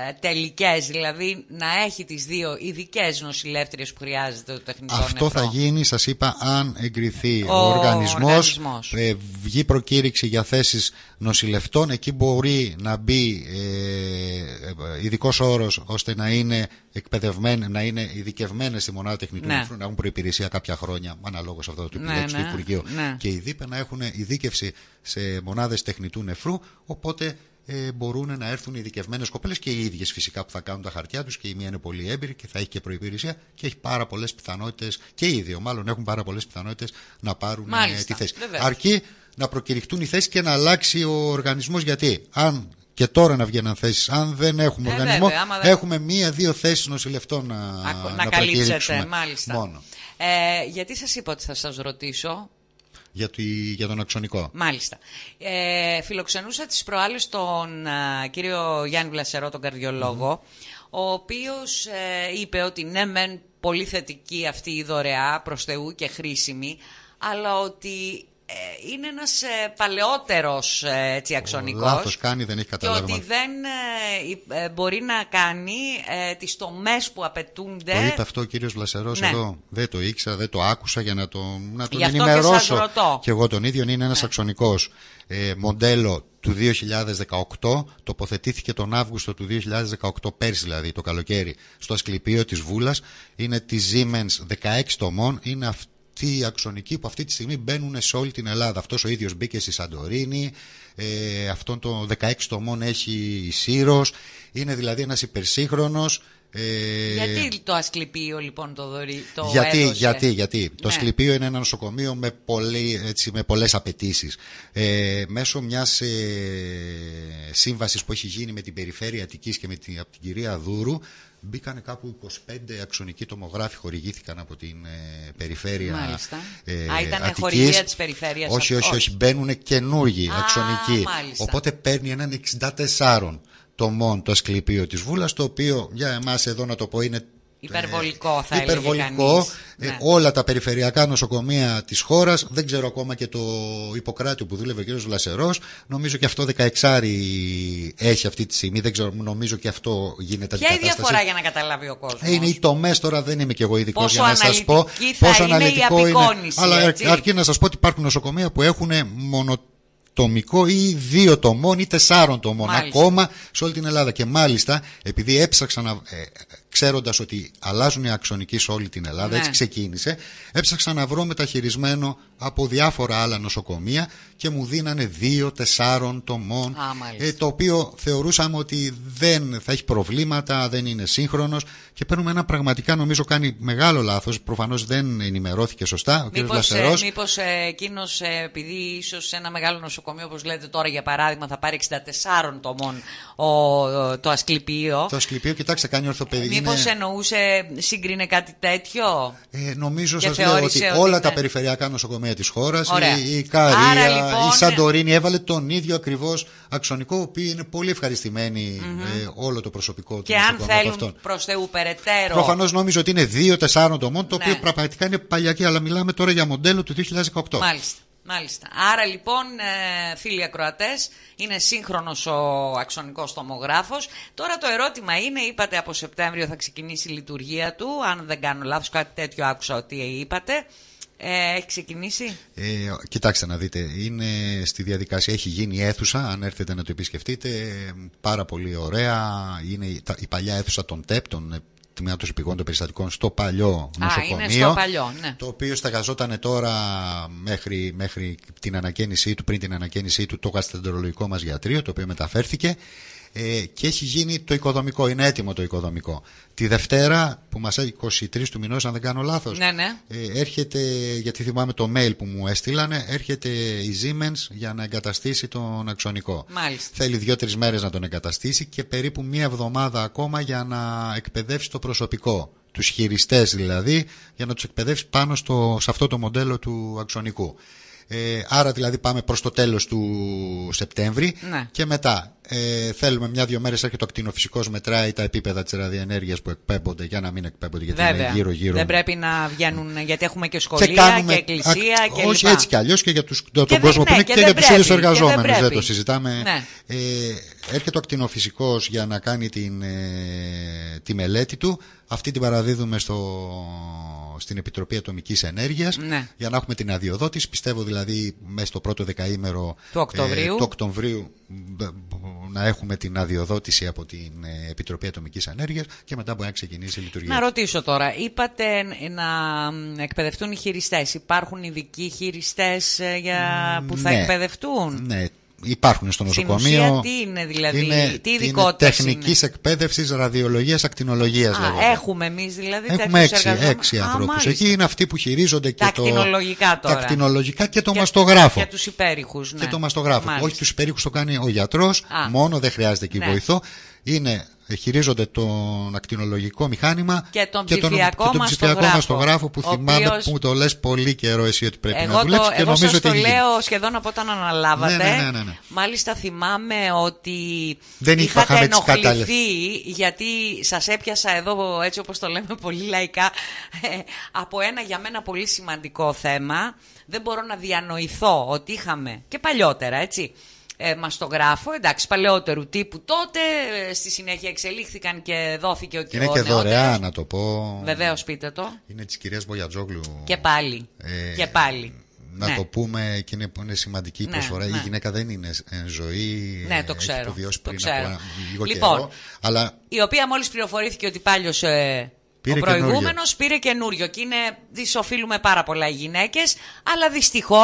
ε, τελικές, δηλαδή να έχει τις δύο ειδικές νοσηλεύτριες που χρειάζεται το τεχνητό Αυτό θα γίνει, σας είπα, αν εγκριθεί ο, ο οργανισμός, οργανισμός. Ε, βγει προκήρυξη για θέσεις νοσηλευτών, εκεί μπορεί να μπει ε, ε ειδικός όρος ώστε να είναι εκπαιδευμένοι, να είναι ειδικευμένοι στη μονάδα τεχνητού ναι. νεφρού, να έχουν προϋπηρεσία κάποια χρόνια, αναλόγως αυτό ναι, του επιλέξει ναι, ναι, του Υπουργείου, και οι ΔΥΠΕ να έχουν ειδίκευση σε μονάδες τεχνητού νεφρού, οπότε ε, μπορούν να έρθουν οι ειδικευμένες κοπέλες και οι ίδιες φυσικά που θα κάνουν τα χαρτιά τους και η μία είναι πολύ έμπειρη και θα έχει και προπηρεσία και έχει πάρα πολλές πιθανότητες και οι δύο μάλλον έχουν πάρα πολλές πιθανότητες να πάρουν ε, Μάλιστα, τη θέση. Αρκεί να προκηρυχτούν οι θέσεις και να αλλάξει ο οργανισμός γιατί αν και τώρα να βγαίναν θέσεις. Αν δεν έχουμε ε, οργανισμό, έχουμε μία-δύο θέσεις νοσηλευτών να, να, να καλύψετε. Μάλιστα. Ε, γιατί σας είπα ότι θα σας ρωτήσω, για, για τον αξονικό. Μάλιστα. Ε, φιλοξενούσα τις προάλλες τον ε, κύριο Γιάννη Βλασερό, τον καρδιολογο ο οποίος ε, είπε ότι ναι μεν πολύ θετική αυτή η δωρεά προς Θεού και χρήσιμη, αλλά ότι ε, είναι ένας ε, παλαιότερος αξονικό. Ε, αξονικός. κάνει, δεν έχει καταλάβει. Και ότι δεν μπορεί να κάνει τι τις τομές που απαιτούνται. Το είπε αυτό ο κύριος Βλασερός ναι. εδώ. Δεν το ήξερα, δεν το άκουσα για να, το, να τον ενημερώσω. Και, εγώ τον ίδιο είναι ένας ναι. Ε, μοντέλο του 2018 τοποθετήθηκε τον Αύγουστο του 2018 πέρσι δηλαδή το καλοκαίρι στο ασκληπείο της Βούλας είναι της Siemens 16 τομών είναι αυτός αυτοί οι αξονικοί που αυτή τη στιγμή μπαίνουν σε όλη την Ελλάδα. Αυτός ο ίδιος μπήκε στη Σαντορίνη, ε, αυτόν τον 16 τομών έχει η Σύρος, είναι δηλαδή ένας υπερσύγχρονος, ε... Γιατί το ασκληπείο λοιπόν το δωρή, το γιατί, έδωσε. γιατί, γιατί. Το ναι. ασκληπείο είναι ένα νοσοκομείο με, πολύ, έτσι, με πολλές απαιτήσεις. Ε, μέσω μιας ε, σύμβασης που έχει γίνει με την περιφέρεια Αττικής και με την, από την κυρία Δούρου Μπήκανε κάπου 25 αξονικοί τομογράφοι, χορηγήθηκαν από την ε, περιφέρεια. Μάλιστα. Ε, Α, ήταν Αττικής. χορηγία της περιφέρειας. Όχι, όχι, όχι. Μπαίνουν καινούργοι Α, αξονικοί. Μάλιστα. Οπότε παίρνει έναν 64 τομών το ασκληπείο της Βούλας, το οποίο για εμάς εδώ να το πω είναι Υπερβολικό θα έλεγε υπερβολικό. Κανείς. Ε, ναι. Όλα τα περιφερειακά νοσοκομεία της χώρας, δεν ξέρω ακόμα και το υποκράτιο που δούλευε ο κ. Βλασερός, νομίζω και αυτό 16 έχει αυτή τη στιγμή, δεν ξέρω, νομίζω και αυτό γίνεται Ποια η διαφορά για να καταλάβει ο κόσμος. Ε, είναι οι τομές τώρα, δεν είμαι και εγώ ειδικό για να σας πω θα πόσο είναι αναλυτικό η είναι. Αλλά έτσι. αρκεί να σας πω ότι υπάρχουν νοσοκομεία που έχουν μονο τομικό ή δύο τομών ή τεσσάρων τομών μάλιστα. ακόμα σε όλη την Ελλάδα. Και μάλιστα, επειδή έψαξα να, ε, ξέροντας ότι αλλάζουν οι αξονικοί σε όλη την Ελλάδα, ναι. έτσι ξεκίνησε, έψαξα να βρω μεταχειρισμένο από διάφορα άλλα νοσοκομεία και μου δίνανε δύο, τεσσάρων τομών. Ε, το οποίο θεωρούσαμε ότι δεν θα έχει προβλήματα, δεν είναι σύγχρονος και παίρνουμε ένα πραγματικά νομίζω κάνει μεγάλο λάθος. Προφανώς δεν ενημερώθηκε σωστά ο κ. Λασερό. Μήπως ε, ε εκείνος, ε, επειδή ίσως ένα μεγάλο νοσοκομείο, όπως λέτε τώρα για παράδειγμα, θα πάρει 64 τομών ο, το ασκληπείο. Το ασκληπείο, κοιτάξτε, κάνει ορθοπαιδική μήπως ναι. εννοούσε, σύγκρινε κάτι τέτοιο. Ε, νομίζω σας λέω ότι, όλα τα περιφερειακά νοσοκομεία της χώρας, η, η Καρία, η λοιπόν- Σαντορίνη έβαλε τον ίδιο ακριβώς αξονικό, ο οποίο ειναι είναι πολύ ευχαριστημένοι ε, όλο το προσωπικό του. Και αν θέλουν προς Θεού περαιτέρω. Προφανώς νόμιζω ότι είναι δύο-τεσσάρων τομών, το οποίο ναι. πραγματικά είναι παλιακή, αλλά μιλάμε τώρα για μοντέλο του 2018. Μάλιστα. Μάλιστα. Άρα λοιπόν, ε, φίλοι ακροατές, είναι σύγχρονος ο αξονικός τομογράφος. Τώρα το ερώτημα είναι, είπατε από Σεπτέμβριο θα ξεκινήσει η λειτουργία του. Αν δεν κάνω λάθος, κάτι τέτοιο άκουσα ότι είπατε. Ε, έχει ξεκινήσει. Ε, κοιτάξτε να δείτε, είναι στη διαδικασία, έχει γίνει η αίθουσα, αν έρθετε να το επισκεφτείτε, πάρα πολύ ωραία. Είναι η παλιά αίθουσα των ΤΕΠ, των πηγών των περιστατικών στο παλιό νοσοκομείο. Α, στο παλιό, ναι. Το οποίο στεγαζόταν τώρα μέχρι, μέχρι την ανακαίνισή του, πριν την ανακαίνισή του, το γαστρεντερολογικό μας γιατρείο, το οποίο μεταφέρθηκε ε, και έχει γίνει το οικοδομικό, είναι έτοιμο το οικοδομικό. Τη Δευτέρα που μας έχει 23 του μηνός αν δεν κάνω λάθος ναι, ναι. Ε, έρχεται, γιατί θυμάμαι το mail που μου έστειλανε έρχεται η Siemens για να εγκαταστήσει τον αξονικό. Μάλιστα. Θέλει δύο-τρει μέρες να τον εγκαταστήσει και περίπου μία εβδομάδα ακόμα για να εκπαιδεύσει το προσωπικό Τους χειριστές δηλαδή για να τους εκπαιδεύσει πάνω στο, σε αυτό το μοντέλο του αξονικού. Ε, άρα δηλαδή πάμε προς το τέλος του Σεπτέμβρη ναι. και μετά ε, θέλουμε μια-δύο μέρες έρχεται ο ακτινοφυσικό, μετράει τα επίπεδα της ραδιενέργειας που εκπέμπονται για να μην εκπέμπονται, γιατί Βέβαια. είναι γύρω-γύρω. Δεν πρέπει να βγαίνουν, γιατί έχουμε και σχολεία και, κάνουμε, και εκκλησία και Όχι, λοιπά. έτσι κι αλλιώς και για τους, και τον και, ναι, για τους ίδιου εργαζόμενου. Δεν, ε, το συζητάμε. Ναι. Ε, έρχεται ο ακτινοφυσικό για να κάνει την, ε, τη μελέτη του. Αυτή την παραδίδουμε στο, στην Επιτροπή Ατομικής Ενέργειας ναι. για να έχουμε την αδειοδότηση. Πιστεύω δηλαδή μέσα στο πρώτο δεκαήμερο του Οκτωβρίου ε, να έχουμε την αδειοδότηση από την ε, Επιτροπή Ατομικής Ανέργειας και μετά μπορεί να ξεκινήσει η λειτουργία. Να ρωτήσω τώρα, είπατε να εκπαιδευτούν οι χειριστές. Υπάρχουν ειδικοί χειριστές ε, για... που θα ναι. εκπαιδευτούν. Ναι, υπάρχουν στο νοσοκομείο. Στην ουσία τι είναι δηλαδή, είναι, τι ειδικότητα είναι. Τεχνικής εκπαίδευσης ραδιολογίας, ακτινολογίας Α, Έχουμε εμείς δηλαδή Έχουμε έξι, έξι ανθρώπους. Εκεί είναι αυτοί που χειρίζονται και τα το... Ακτινολογικά τώρα. Τα ακτινολογικά και το και, μαστογράφο. Για τους υπέρηχους. Ναι. Και το ναι. μαστογράφο. Μάλιστα. Όχι τους υπέρηχους το κάνει ο γιατρός. μόνο δεν χρειάζεται εκεί ναι. βοηθό. Είναι χειρίζονται τον ακτινολογικό μηχάνημα και τον ψηφιακό, μας, που θυμάμαι που το λες πολύ καιρό εσύ ότι πρέπει να δουλέψεις. και εγώ νομίζω ότι το λέω σχεδόν από όταν αναλάβατε. Ναι, ναι, ναι, ναι, ναι. Μάλιστα θυμάμαι ότι δεν είχατε ενοχληθεί γιατί σας έπιασα εδώ έτσι όπως το λέμε πολύ λαϊκά ε, από ένα για μένα πολύ σημαντικό θέμα. Δεν μπορώ να διανοηθώ ότι είχαμε και παλιότερα έτσι ε, γράφω εντάξει, παλαιότερου τύπου τότε. Ε, στη συνέχεια εξελίχθηκαν και δόθηκε ο κοινό. Είναι και δωρεά, να το πω. Βεβαίως, πείτε το. Είναι της κυρίας Μπογιατζόγλου. Και πάλι. Ε, και πάλι. Να ναι. το πούμε, και που είναι σημαντική η ναι, προσφορά. Η ναι. γυναίκα δεν είναι ζωή. Ναι, ε, το ξέρω. το, ξέρω. από λίγο λοιπόν, Αλλά... Η οποία μόλις πληροφορήθηκε ότι πάλι ο προηγούμενος πήρε καινούριο. Και είναι, οφείλουμε πάρα πολλά οι γυναίκες, αλλά δυστυχώς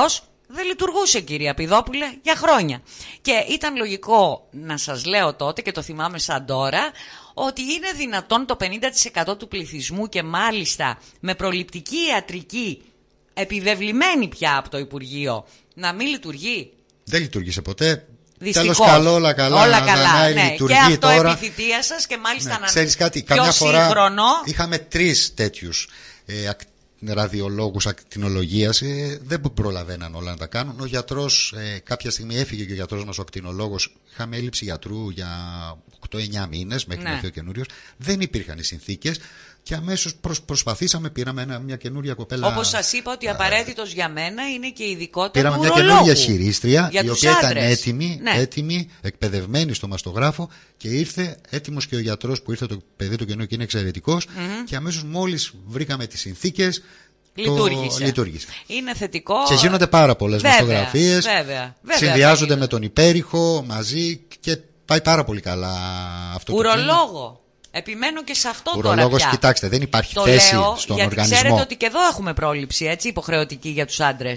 δεν λειτουργούσε κυρία Πιδόπουλε για χρόνια. Και ήταν λογικό να σας λέω τότε και το θυμάμαι σαν τώρα ότι είναι δυνατόν το 50% του πληθυσμού και μάλιστα με προληπτική ιατρική επιβεβλημένη πια από το Υπουργείο να μην λειτουργεί. Δεν λειτουργήσε ποτέ. Τέλο Τέλος καλό, όλα καλά. Όλα καλά. Να, ναι. και αυτό τώρα. επιθυμία σας και μάλιστα ναι. να... Ξέρεις κάτι, καμιά φορά είχαμε τρεις τέτοιους ε, ραδιολόγου ακτινολογία. Ε, δεν προλαβαίναν όλα να τα κάνουν. Ο γιατρός, ε, κάποια στιγμή έφυγε και ο γιατρός μας, ο ακτινολόγο. Είχαμε έλλειψη γιατρού για 8-9 μήνες μέχρι να ναι. έρθει ο καινούριος. Δεν υπήρχαν οι συνθήκες και αμέσως προσπαθήσαμε, πήραμε ένα, μια καινούρια κοπέλα. Όπως σας είπα, ότι ε, απαραίτητος για μένα είναι και η ειδικότητα Πήραμε μια καινούρια χειρίστρια, η οποία ήταν έτοιμη, ναι. έτοιμη, εκπαιδευμένη στο μαστογράφο και ήρθε έτοιμος και ο γιατρός που ήρθε το παιδί του κενού και ειναι εξαιρετικός. Και αμέσως μόλις βρήκαμε τις συνθήκες, Λειτουργήσε. Το... Λειτουργήσε. Είναι θετικό. Και γίνονται πάρα πολλές μαστογραφίε. Συνδυάζονται βέβαια. με τον υπέρηχο μαζί και πάει πάρα πολύ καλά αυτό Ουρολόγο. το Ουρολόγο. Επιμένω και σε αυτό τώρα. Πια. κοιτάξτε, δεν υπάρχει το θέση λέω, στον γιατί οργανισμό. Ξέρετε ότι και εδώ έχουμε πρόληψη έτσι, υποχρεωτική για τους άντρες.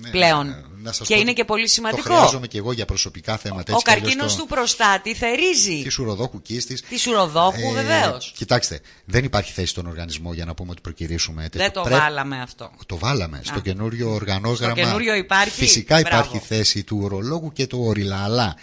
Ναι, πλέον. Ναι, ναι. και είναι και πολύ σημαντικό. Το χρειάζομαι και εγώ για προσωπικά θέματα. Ο, ο καρκίνο του προστάτη θερίζει. Της ουροδόκου κίστης. Της ουροδόχου, ε, βεβαίως. Κοιτάξτε, δεν υπάρχει θέση στον οργανισμό για να πούμε ότι προκυρήσουμε Δεν το βάλαμε αυτό. Το βάλαμε. Στο καινούριο οργανόγραμμα. Στο καινούριο υπάρχει. Φυσικά υπάρχει θέση του ουρολόγου και του οριλα. Αλλά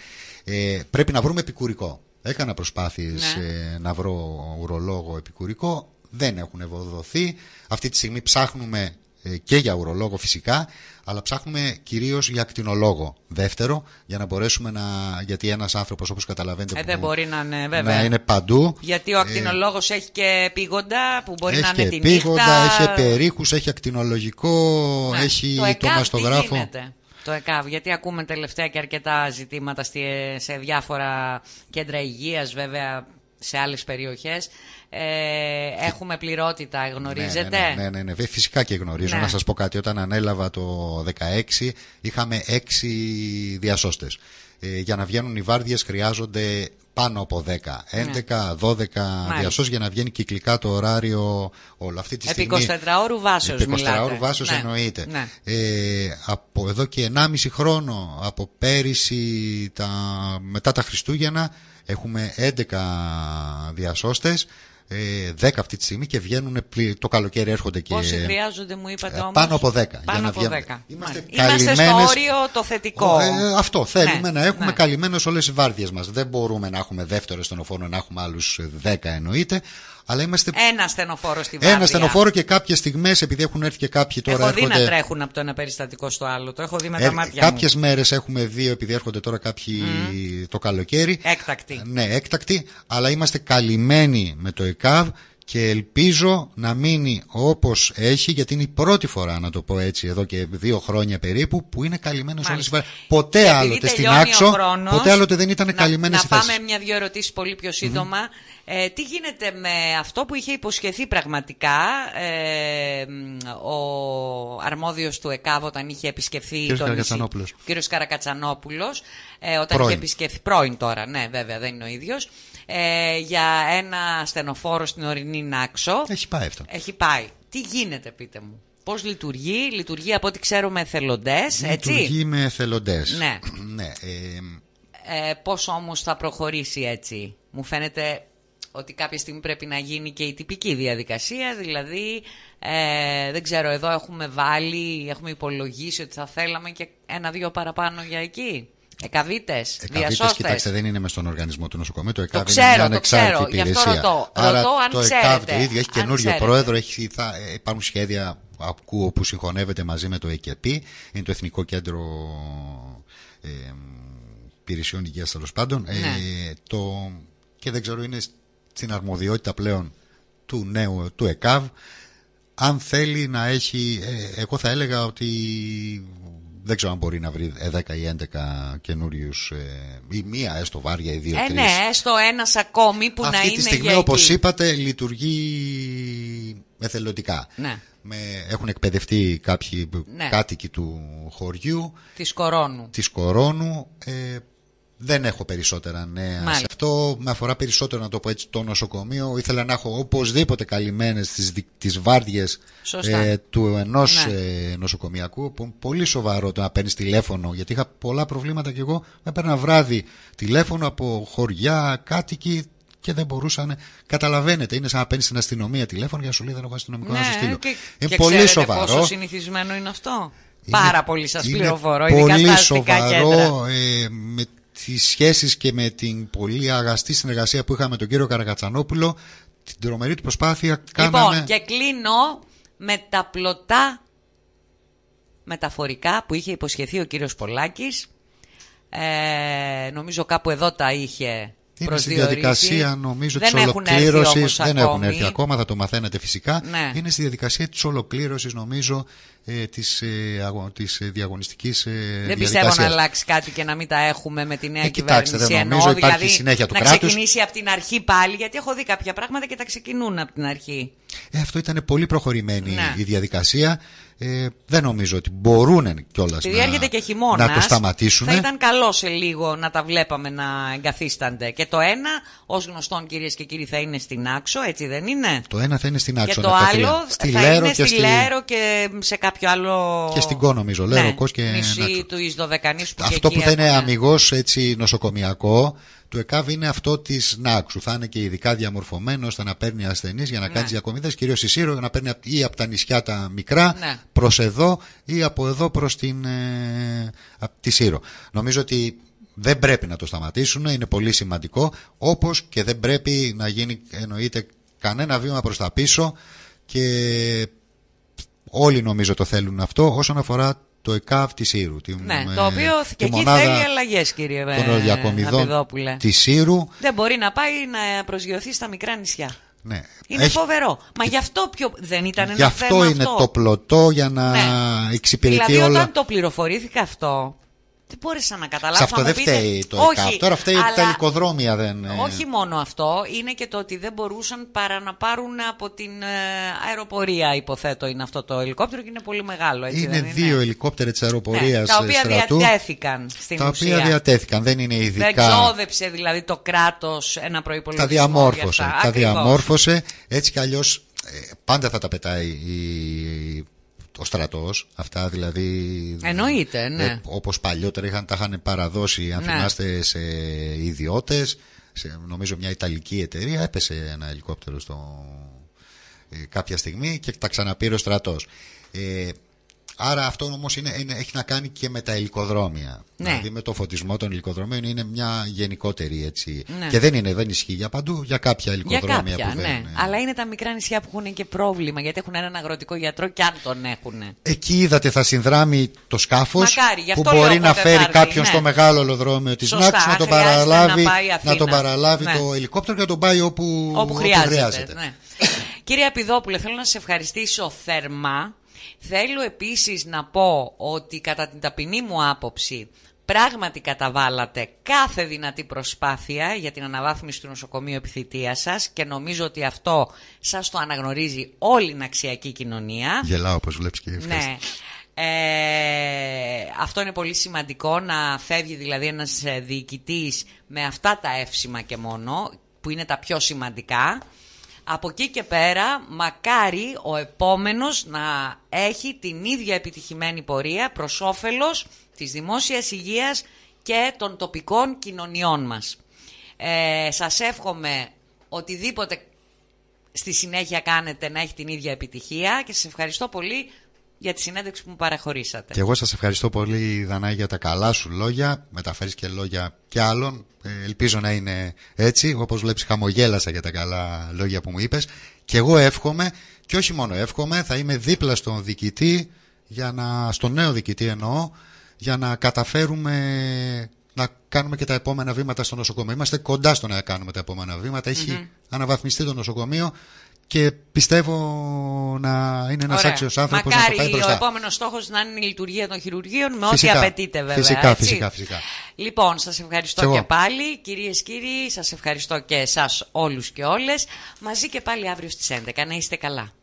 ε, πρέπει να βρούμε επικουρικό. Έκανα προσπάθειες ναι. ε, να βρω ουρολόγο επικουρικό, δεν έχουν ευοδοθεί. Αυτή τη στιγμή ψάχνουμε ε, και για ουρολόγο φυσικά, αλλά ψάχνουμε κυρίως για ακτινολόγο δεύτερο, για να μπορέσουμε να... γιατί ένας άνθρωπος όπως καταλαβαίνετε... Ε, δεν μπορεί να είναι, βέβαια. Να είναι παντού. Γιατί ο ε, ακτινολόγος έχει και πήγοντα που μπορεί να είναι τη νύχτα. Πήγοντα, έχει περίχους, έχει ακτινολογικό, ναι, έχει το, το μαστογράφο γιατί ακούμε τελευταία και αρκετά ζητήματα σε διάφορα κέντρα υγείας, βέβαια σε άλλες περιοχές. Ε, έχουμε πληρότητα, ναι, ναι, ναι, γνωρίζετε. Ναι, ναι, ναι, ναι, ναι. φυσικά και γνωρίζω. Να σας πω κάτι, όταν ανέλαβα το 2016 είχαμε 6 διασώστες. Ε, για να βγαίνουν οι βάρδιες χρειάζονται πάνω από 10, 11, 12 διασώσεις για να βγαίνει κυκλικά το ωράριο όλο. Αυτή τη στιγμή. Επί 24 ώρου βάσεως. Επί 24 ώρου βάσεω εννοείται. Ναι. Ε, από εδώ και 1,5 χρόνο, από πέρυσι τα, μετά τα Χριστούγεννα, έχουμε 11 διασώστες ε, 10 αυτή τη στιγμή και βγαίνουν πλη... το καλοκαίρι έρχονται και. Πόσοι χρειάζονται, μου είπατε ε, όμως. Πάνω από 10. Πάνω για να από 10. Βγαίνουν... Είμαστε, καλυμμένες... Είμαστε στο όριο το θετικό. Ε, ε, αυτό. Ναι, θέλουμε ναι, να έχουμε ναι. καλυμμένες όλες οι βάρδιες μας. Δεν μπορούμε να έχουμε δεύτερο στενοφόρο, να έχουμε άλλους 10 εννοείται. Αλλά είμαστε... Ένα στενοφόρο στη Βάρδια. Ένα στενοφόρο και κάποιες στιγμές, επειδή έχουν έρθει και κάποιοι τώρα. Έχω δει έρχονται... να τρέχουν από το ένα περιστατικό στο άλλο. Το έχω δει με τα ε, μάτια κάποιες μου. Κάποιε μέρες έχουμε δύο, επειδή έρχονται τώρα κάποιοι το καλοκαίρι. Έκτακτη. Ναι, έκτακτη, Αλλά είμαστε καλυμμένοι με το ΕΚΑΒ και ελπίζω να μείνει όπως έχει γιατί είναι η πρώτη φορά να το πω έτσι εδώ και δύο χρόνια περίπου που είναι καλυμμένος όλες οι φορές. Ποτέ άλλοτε στην άξο, ποτέ άλλοτε δεν ήταν καλυμμένες να, οι Να πάμε μια-δυο ερωτήσεις πολύ πιο συντομα ε, τι γίνεται με αυτό που είχε υποσχεθεί πραγματικά ε, ο αρμόδιος του ΕΚΑΒ όταν είχε επισκεφθεί κύριος τον Καρακατσανόπουλος. κύριος ε, όταν πρώην. είχε επισκεφθεί πρώην τώρα, ναι βέβαια δεν είναι ο ίδιος ε, για ένα στενοφόρο στην ορεινή Νάξο. Έχει πάει αυτό. Έχει πάει. Τι γίνεται, πείτε μου. Πώς λειτουργεί, λειτουργεί από ό,τι ξέρω με εθελοντέ. Λειτουργεί με εθελοντές. Ναι. [CLEARS THROAT] ναι ε... ε Πώς όμως θα προχωρήσει έτσι, μου φαίνεται ότι κάποια στιγμή πρέπει να γίνει και η τυπική διαδικασία, δηλαδή ε, δεν ξέρω, εδώ έχουμε βάλει, έχουμε υπολογίσει ότι θα θέλαμε και ένα-δύο παραπάνω για εκεί. Εκαβίτε. Εκαβίτε, κοιτάξτε, δεν είναι μες στον οργανισμό του νοσοκομείου. Το ΕΚΑΒ είναι μια ανεξάρτητη υπηρεσία. Ρωτώ. Άρα ρωτώ αν το ΕΚΑΒ το ίδιο έχει καινούριο πρόεδρο, έχει, θα, υπάρχουν σχέδια ακούω που συγχωνεύεται μαζί με το ΕΚΕΠΗ, είναι το Εθνικό Κέντρο ε, Υπηρεσιών Υγείας τέλος πάντων. Ναι. Ε, το, και δεν ξέρω, είναι στην αρμοδιότητα πλέον του νέου, του ΕΚΑΒ. Αν θέλει να έχει, ε, εγώ θα έλεγα ότι δεν ξέρω αν μπορεί να βρει 10 ή 11 καινούριους. Ε, ή μία έστω βάρια ή δύο ε, Ναι, έστω ένας ακόμη που να είναι. Αυτή τη στιγμή, όπω είπατε, λειτουργεί εθελοντικά. Ναι. Με, έχουν εκπαιδευτεί κάποιοι ναι. κάτοικοι του χωριού. Της Κορώνου. Της Κορώνου. Ε, δεν έχω περισσότερα νέα σε αυτό. Με αφορά περισσότερο, να το πω έτσι, το νοσοκομείο. Ήθελα να έχω οπωσδήποτε καλυμμένες τις τις βάρδιες ε, του ενός ναι. ε, νοσοκομιακού. Που πολύ σοβαρό το να παίρνεις τηλέφωνο. Γιατί είχα πολλά προβλήματα κι εγώ. Με έπαιρνα βράδυ τηλέφωνο από χωριά, κάτοικοι και δεν μπορούσαν. Καταλαβαίνετε, είναι σαν να παίρνεις στην αστυνομία τηλέφωνο για να σου λέει δεν έχω αστυνομικό ναι, να σου Και, είναι και πολύ σοβαρό. Πόσο συνηθισμένο είναι αυτό. Πάρα πολύ σας πληροφορώ, πολύ σοβαρό. Ε, με τις σχέσεις και με την πολύ αγαστή συνεργασία που είχαμε με τον κύριο Καρακατσανόπουλο, την τρομερή του προσπάθεια λοιπόν, κάναμε... Λοιπόν, και κλείνω με τα πλωτά μεταφορικά που είχε υποσχεθεί ο κύριος Πολάκης. Ε, νομίζω κάπου εδώ τα είχε είναι στη διαδικασία νομίζω τη ολοκλήρωση. Δεν έχουν έρθει ακόμα, θα το μαθαίνετε φυσικά. Ναι. Είναι στη διαδικασία της ολοκλήρωσης νομίζω ε, της, ε, αγω, ε, διαγωνιστικής ε, Δεν πιστεύω να αλλάξει κάτι και να μην τα έχουμε με τη νέα κυβέρνηση. Ε, κοιτάξτε, δεν νομίζω, δηλαδή, συνέχεια του να κράτους. Να ξεκινήσει από την αρχή πάλι, γιατί έχω δει κάποια πράγματα και τα ξεκινούν από την αρχή. Ε, αυτό ήταν πολύ προχωρημένη ναι. η διαδικασία. Ε, δεν νομίζω ότι μπορούν κιόλα να, και χειμώνας, να το σταματήσουν. Θα ήταν καλό σε λίγο να τα βλέπαμε να εγκαθίστανται. Και το ένα, ως γνωστόν κυρίες και κύριοι, θα είναι στην άξο, έτσι δεν είναι. Το ένα θα είναι στην άξο. Και το άλλο θα είναι στη Λέρο και, στη... και σε κάποια κάποιο άλλο. Και στην Κό, νομίζω. Ναι, Λέω και. μισή του που Αυτό που θα είναι αμυγό νοσοκομιακό του ΕΚΑΒ είναι αυτό της Νάξου. Θα είναι και ειδικά διαμορφωμένος, ώστε να παίρνει ασθενείς για να ναι. κάνεις διακομιδές, κυρίως η Σύρο, να παίρνει ή από τα νησιά τα μικρά ναι. προς εδώ ή από εδώ προς Ε, τη Σύρο. Νομίζω ότι δεν πρέπει να το σταματήσουν, είναι πολύ σημαντικό, όπως και δεν πρέπει να γίνει εννοείται κανένα βήμα προς τα πίσω και Όλοι νομίζω το θέλουν αυτό όσον αφορά το ΕΚΑΒ της Ήρου. ναι, το ε, οποίο και εκεί θέλει αλλαγές, κύριε ε, Της Ήρου. Δεν μπορεί να πάει να προσγειωθεί στα μικρά νησιά. Ναι. Είναι φοβερό. Μα γι' αυτό πιο... δεν ήταν ένα γι αυτό θέμα αυτό. είναι το πλωτό για να ναι. εξυπηρετεί δηλαδή, όλα. Δηλαδή όταν το πληροφορήθηκα αυτό, τι μπόρεσα να καταλάβω. Σε αυτό δεν πείτε... φταίει το ΕΚΑΠ. Τώρα φταίει αλλά... τα ελικοδρόμια. δεν. Όχι μόνο αυτό. Είναι και το ότι δεν μπορούσαν παρά να πάρουν από την ε, αεροπορία, υποθέτω, είναι αυτό το ελικόπτερο και είναι πολύ μεγάλο. Έτσι, είναι, δεν είναι δύο ελικόπτερα της αεροπορίας. Ναι, τα οποία ε, διατέθηκαν στην Τα οποία ουσία. διατέθηκαν. Δεν είναι ειδικά. Δεν ξόδεψε δηλαδή το κράτος ένα προπολογισμό. Τα διαμόρφωσε. Τα διαμόρφωσε. Έτσι κι αλλιώς ε, πάντα θα τα πετάει η ο στρατός. Αυτά δηλαδή. Εννοείται, ναι. Ε, Όπως παλιότερα είχαν, τα είχαν παραδώσει, αν ναι. θυμάστε, σε ιδιώτες. Νομίζω μια Ιταλική εταιρεία έπεσε ένα ελικόπτερο στο, ε, κάποια στιγμή και τα ξαναπήρε ο στρατός. Ε, Άρα αυτό όμως έχει να κάνει και με τα υλικοδρόμια. Ναι. Δηλαδή με το φωτισμό των υλικοδρομίων είναι μια γενικότερη έτσι. Ναι. Και δεν είναι, δεν ισχύει για παντού, για κάποια υλικοδρόμια για κάποια, που δεν ναι. Αλλά είναι τα μικρά νησιά που έχουν και πρόβλημα, γιατί έχουν έναν αγροτικό γιατρό και αν τον έχουν. Εκεί είδατε, θα συνδράμει το σκάφος που μπορεί να φέρει κάποιον ναι. στο μεγάλο ολοδρόμιο της Νάξ να τον παραλάβει, να, τον παραλάβει το ελικόπτερο και να τον πάει όπου, όπου χρειάζεται. Κύριε Απιδόπουλε, θέλω να σε ευχαριστήσω θερμά Θέλω επίσης να πω ότι κατά την ταπεινή μου άποψη πράγματι καταβάλατε κάθε δυνατή προσπάθεια για την αναβάθμιση του νοσοκομείου επιθετίας σας και νομίζω ότι αυτό σας το αναγνωρίζει όλη η αξιακή κοινωνία. Γελάω όπως βλέπεις και ευχαριστώ. Ναι. Ε, αυτό είναι πολύ σημαντικό να φεύγει δηλαδή ένας ε, διοικητής με αυτά τα εύσημα και μόνο που είναι τα πιο σημαντικά. Από εκεί και πέρα, μακάρι ο επόμενος να έχει την ίδια επιτυχημένη πορεία προς όφελος της δημόσιας υγείας και των τοπικών κοινωνιών μας. Ε, σας εύχομαι οτιδήποτε στη συνέχεια κάνετε να έχει την ίδια επιτυχία και σας ευχαριστώ πολύ για τη συνέντευξη που μου παραχωρήσατε. Και εγώ σας ευχαριστώ πολύ Δανάη για τα καλά σου λόγια, μεταφέρεις και λόγια και άλλων. Ε, ελπίζω να είναι έτσι, όπως βλέπεις χαμογέλασα για τα καλά λόγια που μου είπες. Και εγώ εύχομαι, και όχι μόνο εύχομαι, θα είμαι δίπλα στον διοικητή, για να, στον νέο διοικητή εννοώ, για να καταφέρουμε να κάνουμε και τα επόμενα βήματα στο νοσοκομείο. Είμαστε κοντά στο να κάνουμε τα επόμενα βήματα. αναβαθμιστεί το νοσοκομείο και πιστεύω να είναι ένας άξιος άνθρωπος να το πάει ο επόμενος στόχος να είναι η λειτουργία των χειρουργείων με ό,τι απαιτείται βέβαια. Φυσικά, φυσικά, φυσικά. Λοιπόν, σας ευχαριστώ και, και πάλι. Κυρίες και κύριοι, σας ευχαριστώ και εσάς όλους και όλες. Μαζί και πάλι αύριο στις 11. Να είστε καλά.